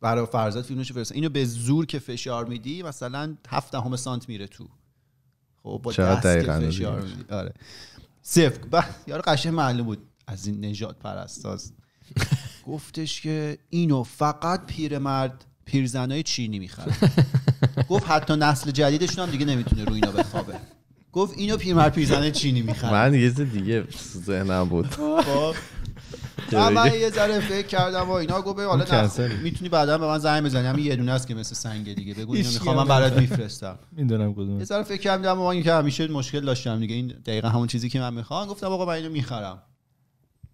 برای فرزاد فیلمش فرستاد اینو به زور که فشار میدی مثلا هفت دهم سانت میره تو خب با دست فشار میدی آره صفر یارو قشنگ معلوم بود از این نجات پرستاز گفتش که اینو فقط پیرمرد پیرزنای چینی میخره گفت حتی نسل جدیدشون هم دیگه نمیتونه روی اینا بخوابه گفت اینو پیرمرد پیرزنای چینی میخره من یه دیگه ذهنم بود خب. من, من یه ذره فکر کردم و اینا گفت حالا میتونی بعدا به من زنگ بزنی همین یه دونه است که مثل سنگ دیگه بگو اینو میخوام من برات میفرستم میدونم کدوم یه ذره فکر کردم و من که همیشه مشکل داشتم دیگه این دقیقا همون چیزی که من میخوام گفتم آقا من اینو میخرم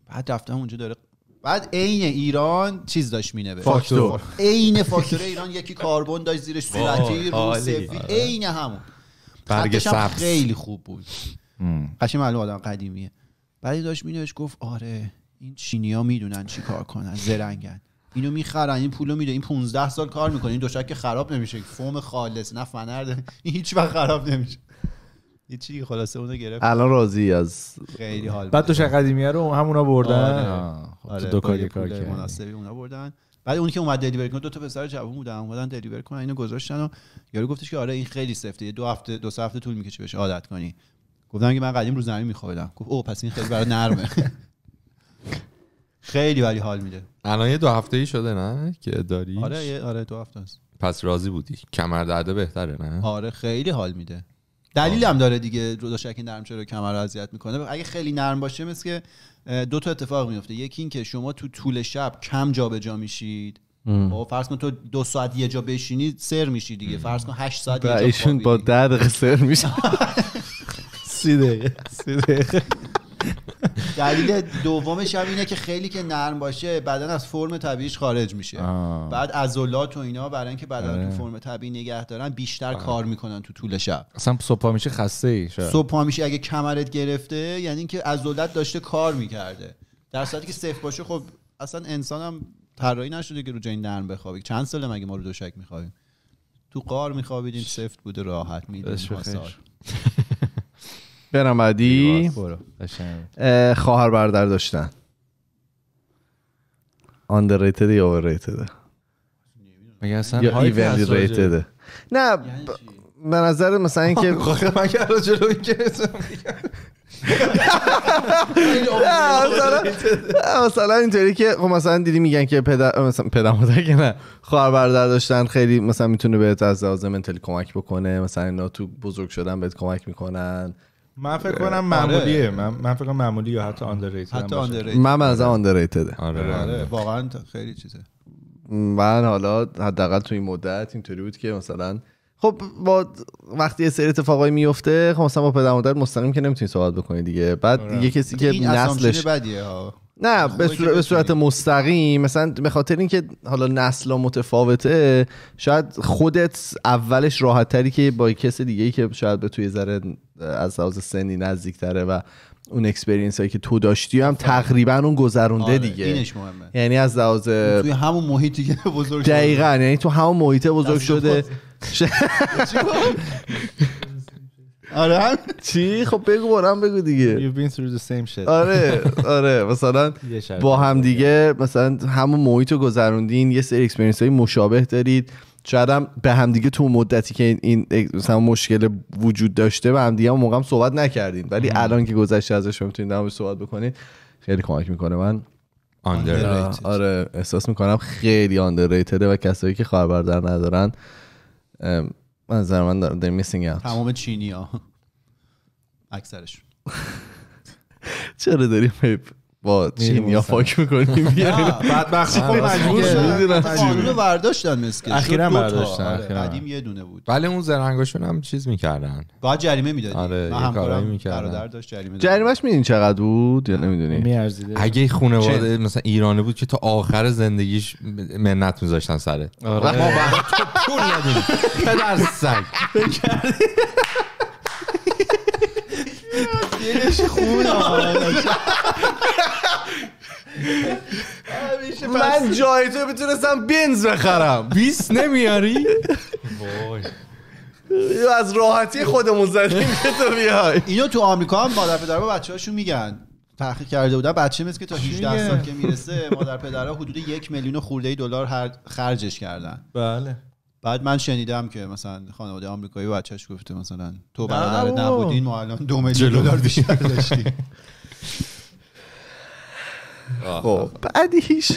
بعد رفتم اونجا داره بعد عین ایران چیز داشت مینه فاکتور عین فاکتور ایران یکی کاربن داشت زیرش صورتی رو آره. عین همون برگ خیلی خوب بود قشنگ معلوم آدم قدیمیه بعدی داشت مینوشت گفت آره این چینیا میدونن چی کار کنن زرنگن اینو میخرن این پولو میده این 15 سال کار میکنه این دوشک خراب نمیشه فوم خالص نه فنر این هیچ وقت خراب نمیشه چی خلاصه اونو گرفت الان راضی از خیلی حال بعد دوشک قدیمی رو همونا بردن آره. خب، آره، دو کاری کار کرد مناسبی اونا بردن بعد اون که اومد دلیور کنه دو تا پسر جوون بودن اومدن دلیور کنن اینو گذاشتن و یارو گفتش که آره این خیلی سفته دو هفته دو سه هفته طول میکشه بهش عادت کنی گفتم که من قدیم روزنامه گفت او پس این خیلی برای نرمه خیلی ولی حال میده الان یه دو هفته ای شده نه که داری آره آره دو هفته است پس راضی بودی کمر درده بهتره نه آره خیلی حال میده دلیل هم داره دیگه جدا شکین نرم چرا کمر اذیت میکنه اگه خیلی نرم باشه مثل که دو تا اتفاق میفته یکی اینکه شما تو طول شب کم جابجا جا میشید خب فرض کن تو دو ساعت یه جا بشینی سر میشی دیگه فرض کن 8 ساعت یه جا با سر میشه سیده دلیل دومش هم اینه که خیلی که نرم باشه بدن از فرم طبیعیش خارج میشه بعد عضلات و اینا برای اینکه بدن آره. تو فرم طبیعی نگه دارن بیشتر کار میکنن تو طول شب اصلا صبح میشه خسته ای صبح میشه اگه کمرت گرفته یعنی اینکه عضلات داشته کار میکرده در صورتی که صفر باشه خب اصلا انسانم طراحی نشده که رو جای نرم بخوابی چند سال مگه ما رو دوشک میخوابیم تو قار میخوابیدیم سفت بوده راحت میدیم برم بعدی خواهر برادر داشتن underrated یا overrated مگه اصلا یا evenly نه یعنی به نظر مثلا اینکه مگه الان جلو این که مثلا اینطوری که خب مثلا دیدی میگن که پدر مثلا پدر مادر که نه خواهر برادر داشتن خیلی مثلا میتونه بهت از لحاظ منتالی کمک بکنه مثلا اینا تو بزرگ شدن بهت کمک میکنن من فکر کنم آره. معمولیه من, من فکر کنم معمولی یا حتی آندرریتد حتی آندرریتد من از آندرریتد آره. آره آره واقعا خیلی چیزه من حالا حداقل تو این مدت اینطوری بود که مثلا خب با وقتی یه سری اتفاقایی میفته خب مثلا با پدر مادر مستقیم که نمیتونی صحبت بکنی دیگه بعد آره. یه کسی که نسلش بدیه نه به صورت, مستقیم مثلا به خاطر اینکه حالا نسل متفاوته شاید خودت اولش راحت تری که با کس دیگه که شاید به توی ذره از لحاظ سنی نزدیک تره و اون اکسپرینس هایی که تو داشتی هم تقریبا اون گذرونده آره، دیگه یعنی از لحاظ توی همون محیطی که بزرگ دقیقا یعنی تو همون محیط بزرگ شده آره چی خب بگو برام بگو دیگه آره آره مثلا با هم دیگه مثلا همون محیط رو گذروندین یه سری اکسپرینس های مشابه دارید شاید هم به همدیگه تو مدتی که این مثلا مشکل وجود داشته به همدیگه هم موقع هم صحبت نکردین ولی الان که گذشته ازش میتونید هم صحبت بکنید خیلی کمک میکنه من underrated. آره, آره. احساس میکنم خیلی underrated و کسایی که خبر ندارن من نظر من دارم داریم میسینگ اوت تمام چینی ها اکثرش چرا داریم با چینی ها فاک میکنیم بعد مجبور شدن برداشتن اخیرا برداشتن آره، قدیم یه دونه بود ولی اون زرنگاشون هم چیز میکردن باید جریمه میدادی آره هم میکردن جریمهش میدین چقدر بود یا نمیدونی اگه خانواده مثلا ایرانی بود که تا آخر زندگیش منت میذاشتن سره آره. ما بعد پول ندیم دلش خونه من جای تو بتونستم بنز بخرم بیس نمیاری از راحتی خودمون زدیم که تو بیای اینو تو آمریکا هم مادر پدر با بچه‌هاشون میگن تحقیق کرده بودن بچه مثل که تا 18 سال که میرسه مادر پدرها حدود یک میلیون خورده دلار هر خرجش کردن بله بعد من شنیدم که مثلا خانواده آمریکایی بچهش گفته مثلا تو برادر نبودین ما الان دو میلیون دلار بیشتر داشتیم خب بعدیش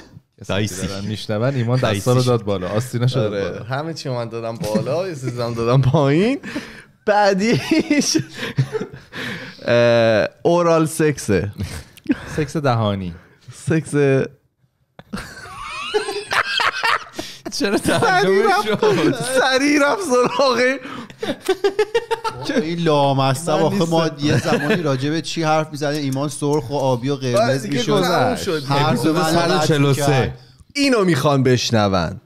دایسی میشنون ایمان دستا رو داد بالا آستینه شد آره. همه چی من دادم بالا یه سیزم دادم پایین بعدیش اورال سکسه سکس دهانی سکس چرا سری شد سری رفت سراغه این لامصب آخه ما یه زمانی راجبه چی حرف میزنیم ایمان سرخ و آبی و قرمز میشد هر دو 143 اینو میخوان بشنون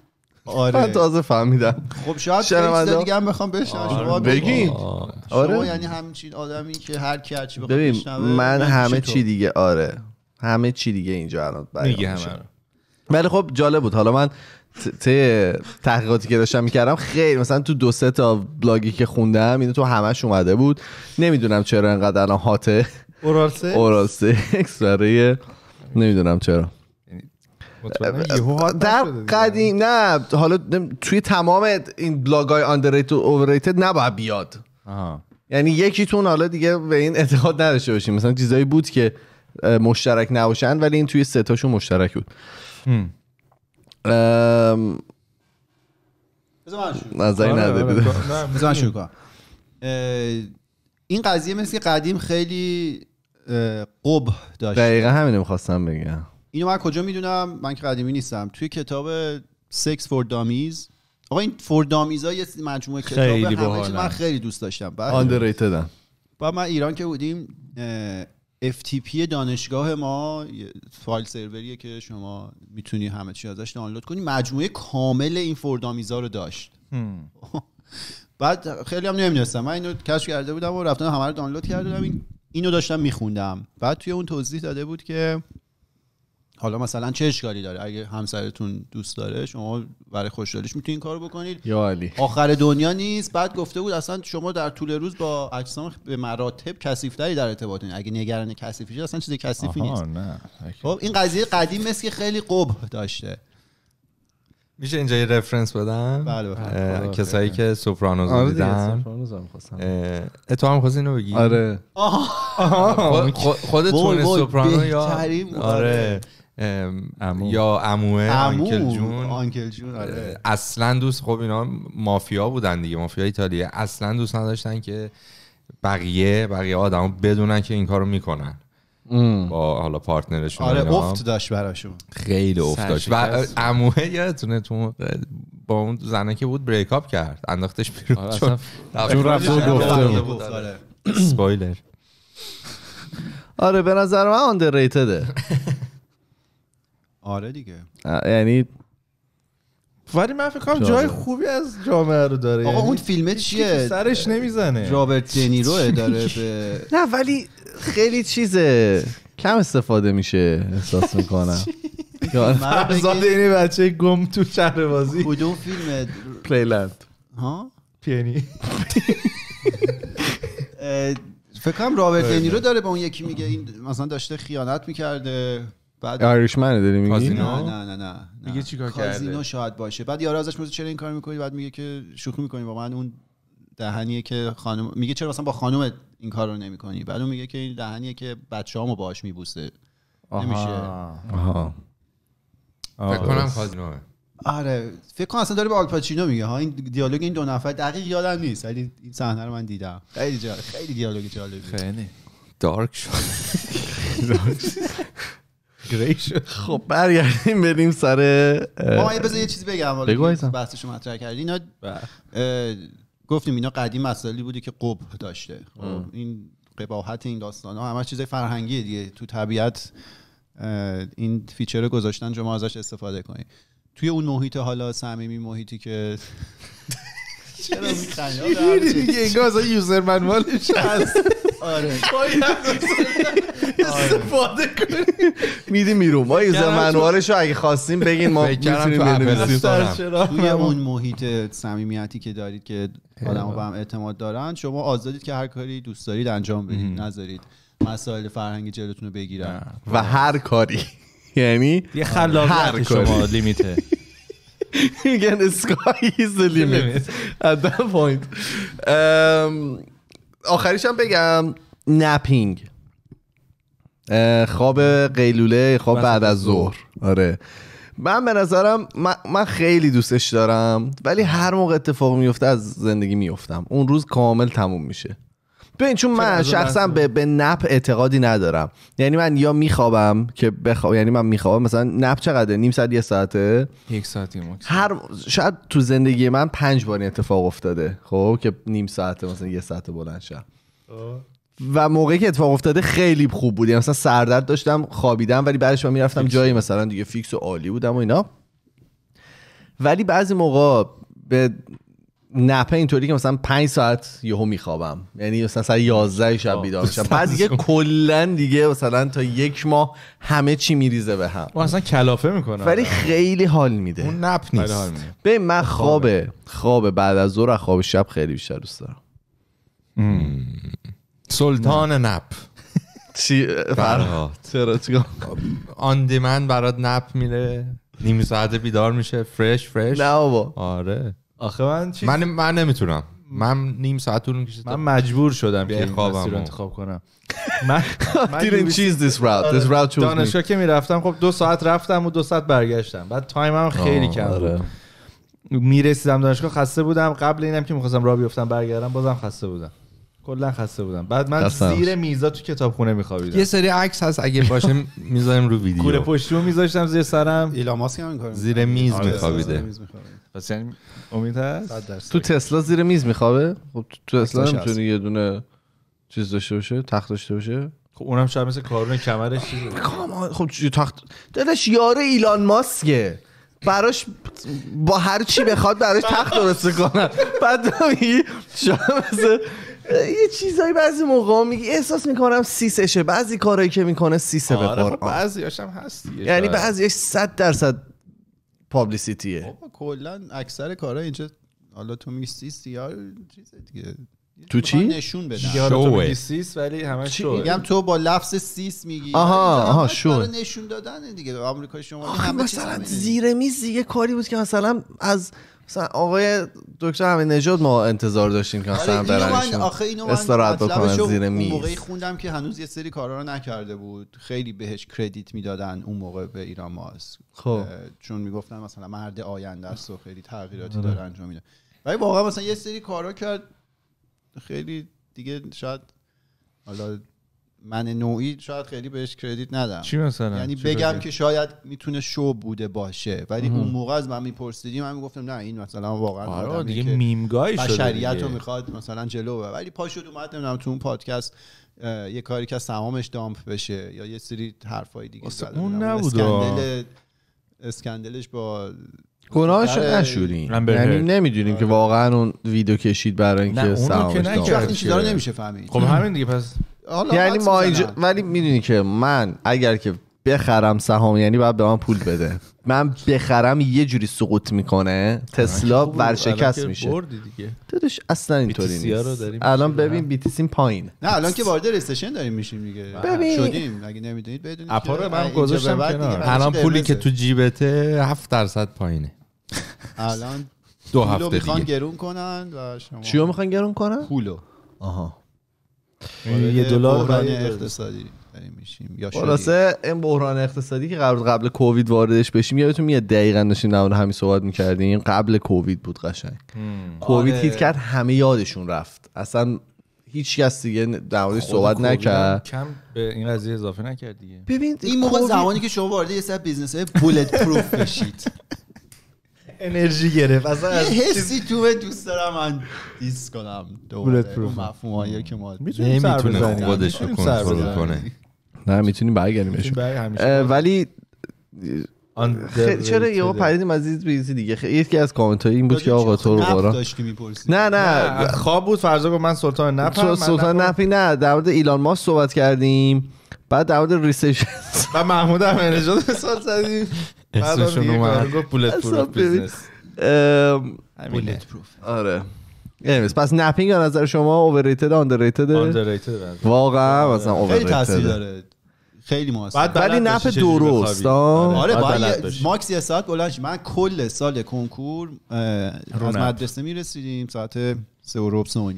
آره من تازه فهمیدم خب شاید چیز دیگه هم بخوام بشنم آره. بگین آره شما آره. یعنی همچین آدمی که هر کی هر چی بخواد ببین من همه چی دیگه آره همه چی دیگه اینجا الان بیان میگه همه ولی خب جالب بود حالا من ته تحقیقاتی که داشتم میکردم خیلی مثلا تو دو سه تا بلاگی که خوندم اینو تو همش اومده بود نمیدونم چرا انقدر الان هاته اورال سکس اورال سکس برای نمیدونم چرا در قدیم نه حالا توی تمام این بلاگ های underrated و overrated نباید بیاد یعنی یکیتون حالا دیگه به این اعتقاد نداشته باشیم مثلا چیزایی بود که مشترک نباشن ولی این توی ستاشون مشترک بود نظری این قضیه مثل قدیم خیلی قب داشت دقیقا همینه میخواستم بگم اینو من کجا میدونم من که قدیمی نیستم توی کتاب سکس فور دامیز آقا این فور دامیز ها یه مجموعه کتاب خیلی من خیلی دوست داشتم آندرریتد بعد من ایران که بودیم FTP دانشگاه ما فایل سروریه که شما میتونی همه چی ازش دانلود کنی مجموعه کامل این فوردامیزا رو داشت بعد خیلی هم نمیدونستم من اینو کشف کرده بودم و رفتم همه رو دانلود کرده بودم اینو داشتم میخوندم بعد توی اون توضیح داده بود که حالا مثلا چه اشکالی داره اگه همسرتون دوست داره شما برای خوشحالیش میتونین کارو بکنید یا علی آخر دنیا نیست بعد گفته بود اصلا شما در طول روز با اجسام به مراتب کثیف‌تری در ارتباطین اگه نگران کثیفی اصلا چیز کثیفی نیست خب، این قضیه قدیم مثل که خیلی قب داشته میشه اینجا یه رفرنس بدم بله، کسایی آره. که سوپرانوز رو آره دیدن هم خواستم تو هم خواستی اینو بگی آره خودتون سوپرانو یا آره امو. یا اموه امو. آنکل جون, آنکل جون آره. اصلا دوست خب اینا مافیا بودن دیگه مافیا ایتالیا اصلا دوست نداشتن که بقیه بقیه آدمو بدونن که این کارو میکنن با حالا پارتنرشون آره افت داشت براشون خیلی افت داشت و اموه یادتونه تو با اون زنه که بود بریک اپ کرد انداختش بیرون آره چون رفت گفته سپایلر آره به نظر من آندر ریتده آره دیگه یعنی ولی من فکر جای خوبی از جامعه رو داره آقا اون یعنی فیلمه چیه سرش نمیزنه رابرت دنیرو داره به نه ولی خیلی چیزه کم استفاده میشه احساس میکنم فرزاد اینی بچه گم تو شهر بازی کدوم فیلمه پلیلند ها پیانی. فکر کنم رابرت دنیرو داره به اون یکی میگه این مثلا داشته خیانت میکرده بعد آریشمنه داری میگی نه نه نه نه میگه چیکار کرده کازینو شاید باشه بعد یارو ازش میگه چرا این کار میکنی بعد میگه که شوخی میکنی با من اون دهنیه که خانم میگه چرا مثلا با خانم این کارو رو نمیکنی بعد اون میگه که این دهنیه که بچه‌هامو باهاش میبوسه نمیشه آها فکر کنم کازینو آره فکر کنم اصلا داره به آلپاچینو میگه ها این دیالوگ این دو نفر دقیق یادم نیست ولی این صحنه رو من دیدم خیلی جالب خیلی دیالوگ جالبی خیلی دارک شد خب برگردیم بریم سر ما بذار یه چیزی بگم بحثشو مطرح کردی اینا بله. گفتیم اینا قدیم مسئله بوده که قب داشته خب، این قباحت این داستان ها همه چیزای فرهنگی دیگه تو طبیعت این فیچر رو گذاشتن شما ازش استفاده کنید توی اون محیط حالا صمیمی محیطی که چرا میخندی دیگه یوزر منوالش هست آره. آره استفاده کنیم میدیم میرو ما یوزه منوارش رو اگه خواستیم بگین ما میتونیم بنویسیم توی اون محیط صمیمیتی که دارید که آدم به هم اعتماد دارن شما آزادید که هر کاری دوست دارید انجام بدید نذارید مسائل فرهنگی جلوتون رو بگیرن و هر کاری یعنی یه خلاقیت شما لیمیته میگن اسکای از پوینت آخریش بگم نپینگ خواب قیلوله خواب بعد از ظهر آره من به نظرم من, خیلی دوستش دارم ولی هر موقع اتفاق میفته از زندگی میفتم اون روز کامل تموم میشه ببین چون من شخصا به, به نپ اعتقادی ندارم یعنی من یا میخوابم که بخوا یعنی من میخوابم مثلا نپ چقدره نیم ساعت یه ساعته یک ساعتی هر شاید تو زندگی من پنج بار اتفاق افتاده خب که نیم ساعته مثلا یه ساعت بلند شد و موقعی که اتفاق افتاده خیلی خوب بود یعنی مثلا سردرد داشتم خوابیدم ولی بعدش من میرفتم جایی مثلا دیگه فیکس و عالی بودم و اینا ولی بعضی موقع به نپه اینطوری که مثلا 5 ساعت یهو میخوابم یعنی مثلا سر 11 شب بیدار میشم بعد دیگه کلا دیگه مثلا تا یک ماه همه چی میریزه به هم اصلا کلافه میکنه ولی خیلی حال میده اون نپ نیست به من خب، خوابه خوابه بعد از ظهر خواب شب خیلی بیشتر دوست دارم سلطان نپ چی فرهاد چرا آن برات نپ میره نیم ساعت بیدار میشه فرش فرش نه آره آخه من چیز... من من نمیتونم من نیم ساعت طول کشید من مجبور شدم که خوابم رو انتخاب کنم من چیز آره. دانشگاه که میرفتم خب دو ساعت رفتم و دو ساعت برگشتم بعد تایم هم خیلی کم بود آره. میرسیدم دانشگاه خسته بودم قبل اینم که میخواستم راه بیفتم برگردم بازم خسته بودم کلا خسته بودم بعد من زیر میزا تو کتابخونه میخوابیدم یه سری عکس هست اگه باشه میذاریم رو ویدیو کوره پشتی رو میذاشتم زیر سرم ایلاماس هم کار آره، زیر میز میخوابیده پس یعنی امید هست تو تسلا زیر میز میخوابه خب تو تسلا میتونی یه دونه چیز داشته باشه تخت داشته باشه خب اونم شاید مثل کارون کمرش خب, خب تخت دلش یاره ایلان ماسکه براش با هر چی بخواد براش تخت درست کنه بعد میگی یه چیزایی بعضی موقع میگی احساس میکنم سیسشه بعضی کارهایی که میکنه سیسه به آره، خب قرآن بعضیاش هم هست یعنی بعضیش 100 درصد پابلیسیتیه کلا اکثر کارا اینجا حالا تو میگی سیس یا دیگه تو چی؟ نشون بده شوه سیس ولی همه شوه میگم تو با لفظ سیس میگی آها آها شوه نشون دادن دیگه آمریکای شما مثلا زیر میز یه کاری بود که مثلا از مثلا آقای دکتر همین نژاد ما انتظار داشتیم که مثلا آره، برن آخه اینو بکنن موقعی خوندم که هنوز یه سری کارا رو نکرده بود خیلی بهش کردیت میدادن اون موقع به ایران ماز خب چون میگفتن مثلا مرد آینده است و خیلی تغییراتی آره. داره انجام میده ولی واقعا مثلا یه سری کارا کرد خیلی دیگه شاید حالا من نوعی شاید خیلی بهش کردیت ندم چی مثلا یعنی بگم که شاید میتونه شو بوده باشه ولی اون موقع از من میپرسیدی من میگفتم نه این مثلا واقعا آره دیگه میمگای شده رو میخواد مثلا جلو بره ولی پاشد اومد نمیدونم تو اون پادکست یه کاری که سوامش دامپ بشه یا یه سری حرفای دیگه اون نبود اسکندل اسکندلش با گناهش نشوریم یعنی نمیدونیم که آره. واقعا اون ویدیو کشید برای اینکه سهامش دامپ چیزا نمیشه فهمید خب همین دیگه پس یعنی ما اینجا ولی میدونی که من اگر که بخرم سهام یعنی باید به من پول بده من بخرم یه جوری سقوط میکنه تسلا ورشکست میشه دادش اصلا اینطوری نیست الان ببین بی تی پایین نه الان که وارد ریسشن داریم میشیم دیگه ببین شدیم اگه نمیدونید بدونید اپا من گذاشتم کنار الان پولی که تو جیبته 7 درصد پایینه الان دو هفته دیگه میخوان گرون کنن شما چیو میخوان گرون کنن پولو آها یه دلار بحران اقتصادی داریم یعنی میشیم یا خلاصه این بحران اقتصادی که قبل قبل کووید واردش بشیم یادتون میاد دقیقا داشتیم نمونه همین صحبت میکردیم قبل کووید بود قشنگ کووید آره. هیت کرد همه یادشون رفت اصلا هیچ کس دیگه در موردش صحبت نکرد کم به این قضیه اضافه نکرد دیگه ببین این موقع زمانی که شما وارد یه سر بیزنس بولت پروف بشید انرژی گرفت اصلا از یه حسی تو دوست دارم من دیس کنم دوباره اون مفهوم که ما نمیتونه خودش رو کنترل کنه نه میتونیم برگردیمش ولی چرا ها پریدیم از این بیزی دیگه یکی از کامنت های این بود که آقا تو رو بارا نه نه خواب بود فرضا گفت من سلطان چرا سلطان نپی نه در مورد ایلان ما صحبت کردیم بعد در مورد ریسیشن و محمود هم انرژاد سال زدیم اسمشو اومد گفت بولت پروف بیزنس بولت پروف آره ایمیز. پس نپینگ از نظر شما اوورریتد آندرریتد واقعا مثلا اوورریتد خیلی تاثیر داره خیلی موثر ولی نپ درست آره باید ماکس یه ساعت بلند من کل سال کنکور از مدرسه میرسیدیم ساعت سه و ربع سه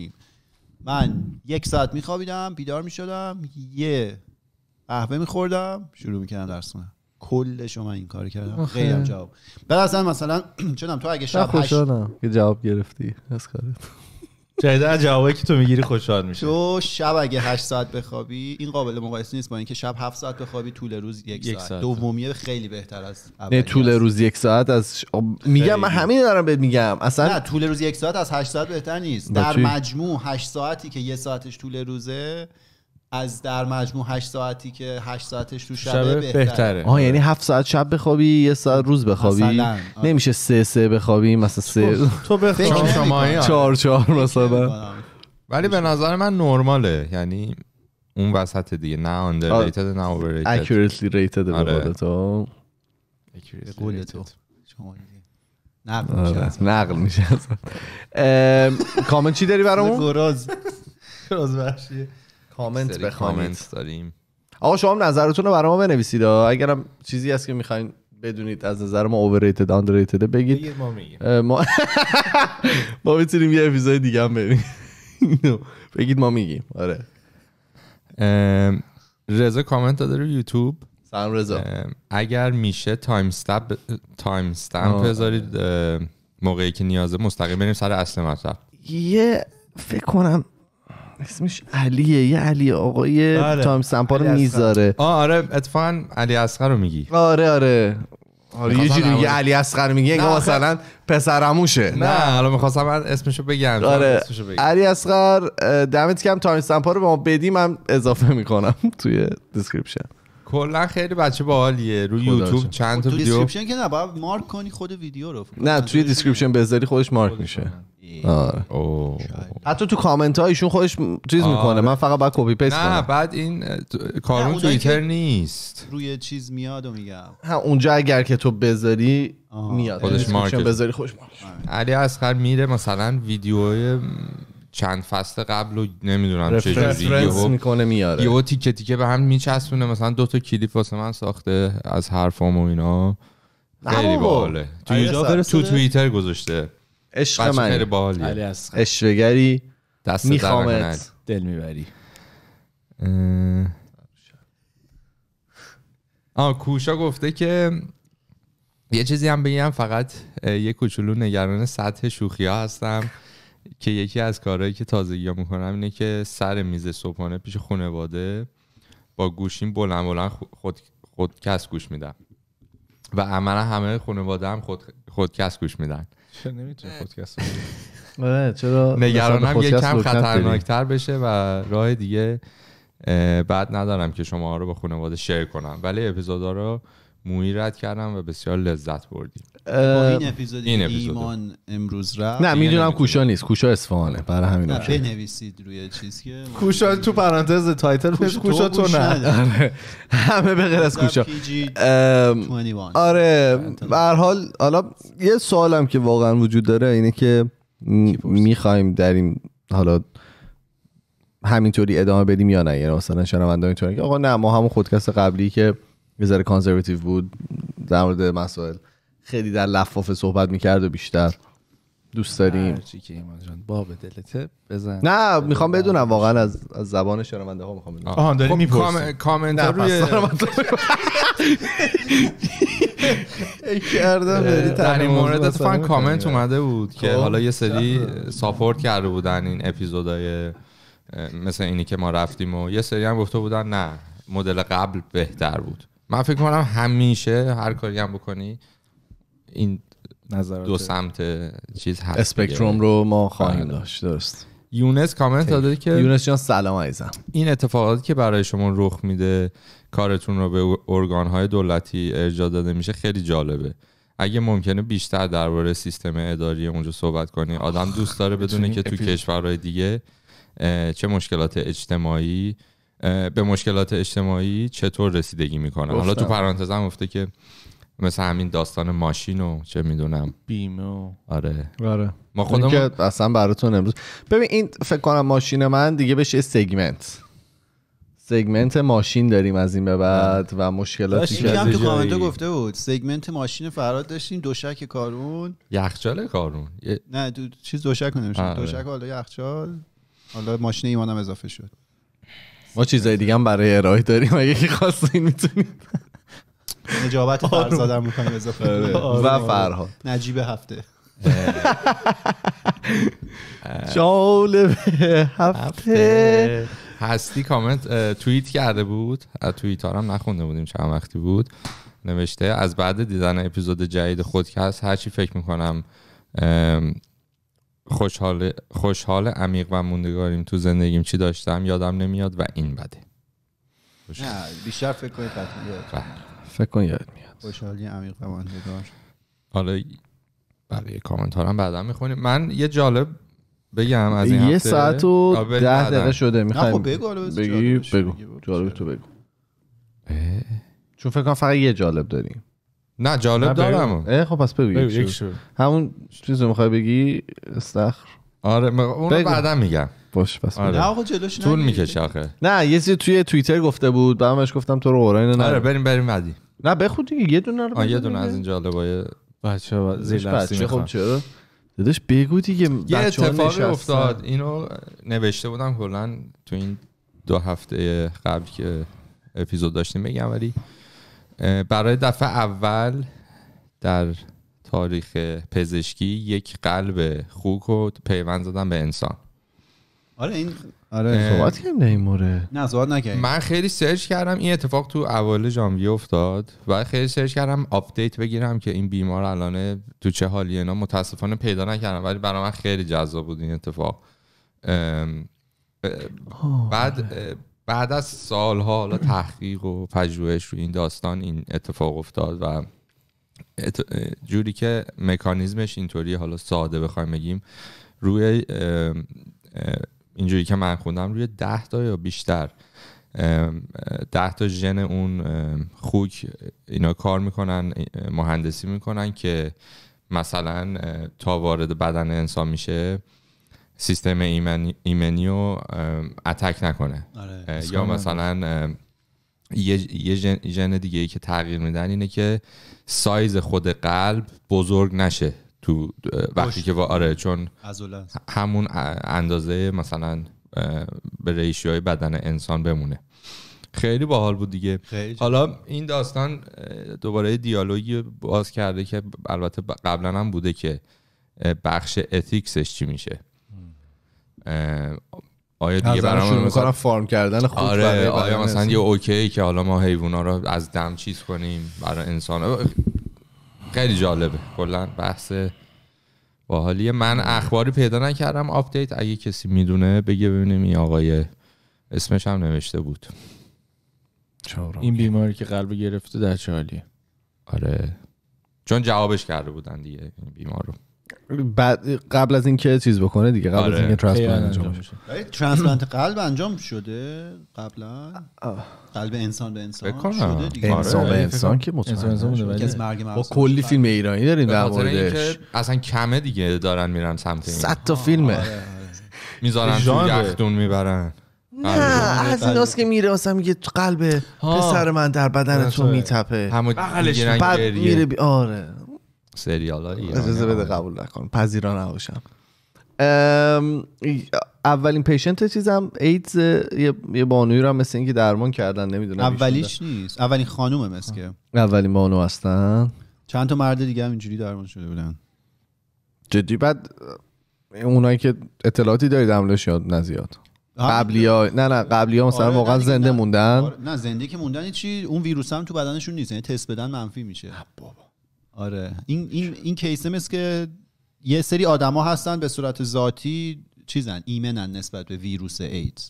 من یک ساعت میخوابیدم بیدار میشدم یه قهوه میخوردم شروع میکردم درس خوندن کلشو شما این کار کردم خیلی جواب بعد اصلا مثلا چونم تو اگه شب 8 که جواب گرفتی از کارت جدیدا جوابی که تو میگیری خوشحال میشه تو شب اگه 8 ساعت بخوابی این قابل مقایسه نیست با اینکه شب 7 ساعت بخوابی طول روز یک, یک ساعت, دومیه خیلی بهتر از نه طول یعنی روز یک ساعت از ش... میگم من همین دارم بهت میگم اصلا نه طول روز یک ساعت از 8 ساعت بهتر نیست در مجموع 8 ساعتی که یه ساعتش طول روزه از در مجموع 8 ساعتی که 8 ساعتش تو شب بهتره. بهتره آه یعنی 7 ساعت شب بخوابی یه ساعت روز بخوابی آره. نمیشه 3 3 بخوابی مثلا 3 تو بخواب 4 4 مثلا ولی به نظر من نرماله یعنی اون وسط دیگه نه آندر ریتد نه اوور ریتد اکوراتلی ریتد به قول تو نقل آره. میشه نقل میشه کامنت چی داری برامون گراز گراز وحشیه کامنت به کامنت داریم آقا شما نظرتون رو برای ما بنویسید اگرم چیزی هست که میخواین بدونید از نظر ما overrated underrated بگید ما میگیم ما میتونیم یه اپیزود دیگه هم بریم بگید ما میگیم آره رضا کامنت داده رو یوتیوب سلام رضا اگر میشه تایم استپ تایم بذارید موقعی که نیازه مستقیم بریم سر اصل مطلب یه فکر کنم اسمش علیه یه علی آقای آره. تایم سمپا رو میذاره آره اتفاقا علی اصغر رو میگی آره آره آره یه جوری میگه علی اصغر میگه مثلا پسرموشه نه حالا میخواستم من اسمشو بگم آره علی اصغر دمت کم تایم سمپا رو به ما بدی من اضافه میکنم توی دیسکریپشن کلا خیلی بچه باحالیه روی یوتیوب چند تا ویدیو دیسکریپشن که نه باید مارک کنی خود ویدیو رو نه توی دیسکریپشن بذاری خودش مارک میشه آره حتی تو کامنت هایشون خودش چیز میکنه آره. من فقط باید کپی پیس کنم نه بعد این کارون توییتر نیست روی چیز میاد و میگم ها اونجا اگر که تو بذاری میاد خودش مارک بذاری خودش مارک علی اصغر میره مثلا ویدیوهای چند فصل قبل و نمیدونم چجوری میکنه میاره یهو تیکه تیکه به هم میچسبونه مثلا دو تا کلیپ واسه من ساخته از حرفام و اینا خیلی باحاله تو تو توییتر گذاشته عشق من خیلی عشقگری دست میخوامت دل میبری آه کوشا گفته که یه چیزی هم بگم فقط یه کوچولو نگران سطح شوخی هستم که یکی از کارهایی که تازگی ها میکنم اینه که سر میز صبحانه پیش خانواده با گوشیم بلند بلند خود, خود گوش میدم و عملا همه خانواده هم خود, خودکست گوش میدن چرا نمیتونه خودکست آره، چرا نگرانم کم خطرناکتر بشه و راه دیگه بعد ندارم که شما رو با خانواده شیر کنم ولی اپیزودا رو موی رد کردم و بسیار لذت بردیم این ایمان امروز رفت نه میدونم کوشا نیست کوشا اصفهانه برای همین نه بنویسید روی چیز که کوشا تو پرانتز تایتل کوشا تو نه آره. همه به غیر از کوشا آره به آره، هر حال حالا یه سوالم که واقعا وجود داره اینه که میخوایم در این حالا همینطوری ادامه بدیم یا نه یعنی مثلا شنوندا اینطوری که آقا نه ما همون خودکست قبلی که یه ذره بود در مورد مسائل خیلی در لفاف صحبت میکرد و بیشتر دوست داریم باب دلته بزن نه میخوام بدونم واقعا از, زبان شنونده ها میخوام بدونم آها داری خب، کامنت روی کردم در این یعنی مورد اتفاقا کامنت اومده بود که خب. حالا یه سری ساپورت کرده بودن این های مثل اینی که ما رفتیم و یه سری هم گفته بودن نه مدل قبل بهتر بود من فکر کنم همیشه هر کاری هم بکنی این نظرات دو سمت چیز هست اسپکتروم رو ما خواهیم بله. داشت درست یونس کامنت داده که یونس جان سلام عزیزم این اتفاقاتی که برای شما رخ میده کارتون رو به ارگانهای دولتی ارجاع داده میشه خیلی جالبه اگه ممکنه بیشتر درباره سیستم اداری اونجا صحبت کنی آدم دوست داره بدونه که تو کشورهای دیگه چه مشکلات اجتماعی به مشکلات اجتماعی چطور رسیدگی میکنه؟ حالا تو هم گفته که مثل همین داستان ماشین و چه میدونم بیمه و آره آره ما خودمون که اصلا براتون امروز ببین این فکر کنم ماشین من دیگه بشه سگمنت سگمنت ماشین داریم از این به بعد و مشکلاتی که تو کامنتو گفته بود سگمنت ماشین فراد داشتیم دوشک کارون یخچال کارون نه دو چیز دوشک نمیشه آره. دوشک حالا یخچال حالا ماشین ایمانم اضافه شد ما چیزای دیگه هم برای ارائه داریم اگه خواستین میتونید نجابت فرزادم میکنیم اضافه آره. آره. و فرهاد نجیب هفته جالب هفته هستی کامنت توییت کرده بود توییت هم نخونده بودیم چند وقتی بود نوشته از بعد دیدن اپیزود جدید خود هست هرچی فکر میکنم خوشحال خوشحال عمیق و موندگاریم تو زندگیم چی داشتم یادم نمیاد و این بده بیشتر فکر کنید فکر کن یاد میاد خوشحالی عمیق دار حالا بقیه بله، کامنت ها هم بعدا میخونیم من یه جالب بگم از این یه هفته ساعت و آره، ده دقیقه شده میخوایم خب، بگو بگی بگو جالب تو بگو چون فکر کنم فقط یه جالب داریم نه جالب دارم خب پس بگو همون رو میخوای بگی استخر آره اون رو بعدا میگم باش پس آره. نه آقا جلوش طول میکشه آخه نه یه چیزی توی توییتر گفته بود بعدمش گفتم تو رو قرآن نه آره بریم بریم بعدی نه بخود دیگه یه دونه رو یه دونه از این جالبای بچه زیر بچه خب چرا داداش بگو دیگه یه اتفاقی افتاد اینو نوشته بودم کلا تو این دو هفته قبل که اپیزود داشتیم بگم ولی برای دفعه اول در تاریخ پزشکی یک قلب خوک رو پیوند زدن به انسان آره این آره صحبت در مورد نه صحبت من خیلی سرچ کردم این اتفاق تو اول ژانویه افتاد و خیلی سرچ کردم آپدیت بگیرم که این بیمار الان تو چه حالیه نه متاسفانه پیدا نکردم ولی برای من خیلی جذاب بود این اتفاق بعد بعد از سالها حالا تحقیق و پژوهش رو این داستان این اتفاق افتاد و جوری که مکانیزمش اینطوری حالا ساده بخوایم بگیم روی اینجوری که من خوندم روی ده تا یا بیشتر ده تا ژن اون خوک اینا کار میکنن مهندسی میکنن که مثلا تا وارد بدن انسان میشه سیستم ایمنی, ایمنی اتک نکنه آره، یا مثلا یه ژن دیگه ای که تغییر میدن اینه که سایز خود قلب بزرگ نشه تو وقتی که با آره چون همون اندازه مثلا به های بدن انسان بمونه خیلی باحال بود دیگه حالا این داستان دوباره دیالوگی باز کرده که البته قبلا هم بوده که بخش اتیکسش چی میشه آیا دیگه ما مثلا فارم کردن خود آره آیا مثلا یه اوکی که حالا ما حیونا رو از دم چیز کنیم برای انسان خیلی جالبه کلا بحث باحالیه من آره. اخباری پیدا نکردم آپدیت اگه کسی میدونه بگه ببینیم این آقای اسمش هم نوشته بود این بیماری که قلب گرفته در چه حالیه آره چون جوابش کرده بودن دیگه این بیمار رو بعد قبل از اینکه چیز بکنه دیگه قبل آره. از اینکه ترانسپلنت انجام بشه ترانسپلنت قلب انجام شده قبلا قلب انسان به انسان شده دیگه انسان آره، به انسان که مطمئن با کلی فیلم ایرانی داریم در موردش اصلا کمه دیگه دارن میرن سمت این 100 تا فیلمه آره، آره. میذارن تو میبرن نه از این که میره واسه میگه قلب پسر من در بدن تو میتپه بعد میره آره سریال های آره. اجازه بده آره. قبول نکن پذیرا نباشم اولین پیشنت چیزم ایدز یه بانوی رو هم مثل اینکه درمان کردن نمیدونم اولیش نیست اولین خانومه مثل که اولین بانو هستن چند تا مرد دیگه هم اینجوری درمان شده بودن جدی بعد اونایی که اطلاعاتی دارید عملش یاد نزیاد قبلی ها نه نه قبلی ها مثلا آره، واقعا زنده موندن نه زنده که موندن چی اون ویروس هم تو بدنشون نیست یعنی تست بدن منفی میشه بابا آره این این این کیسه مثل که یه سری آدما هستن به صورت ذاتی چیزن ایمنن نسبت به ویروس ایدز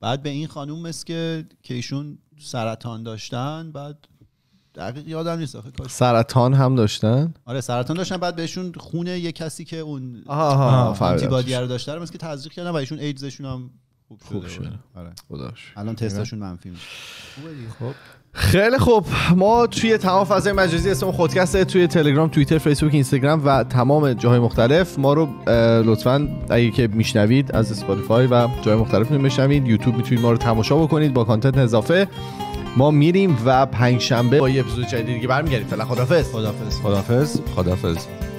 بعد به این خانوم مثل که که ایشون سرطان داشتن بعد دقیق یادم نیست آخه سرطان هم داشتن آره سرطان داشتن بعد بهشون خون یه کسی که اون آنتیبادی رو داشته رو که تزریق کردن و ایشون ایدزشون هم خوب شده, خوب شده. آره. الان تستاشون منفی میشه خیلی خوب ما توی تمام فضای مجازی اسم خودکسته توی تلگرام توییتر فیسبوک اینستاگرام و تمام جاهای مختلف ما رو لطفا اگه که میشنوید از اسپاتیفای و جای مختلف میشنوید یوتیوب میتونید ما رو تماشا بکنید با کانتنت اضافه ما میریم و پنج شنبه با یه اپیزود جدید دیگه برمیگردیم فعلا خدافظ خدافظ خدافظ خدافظ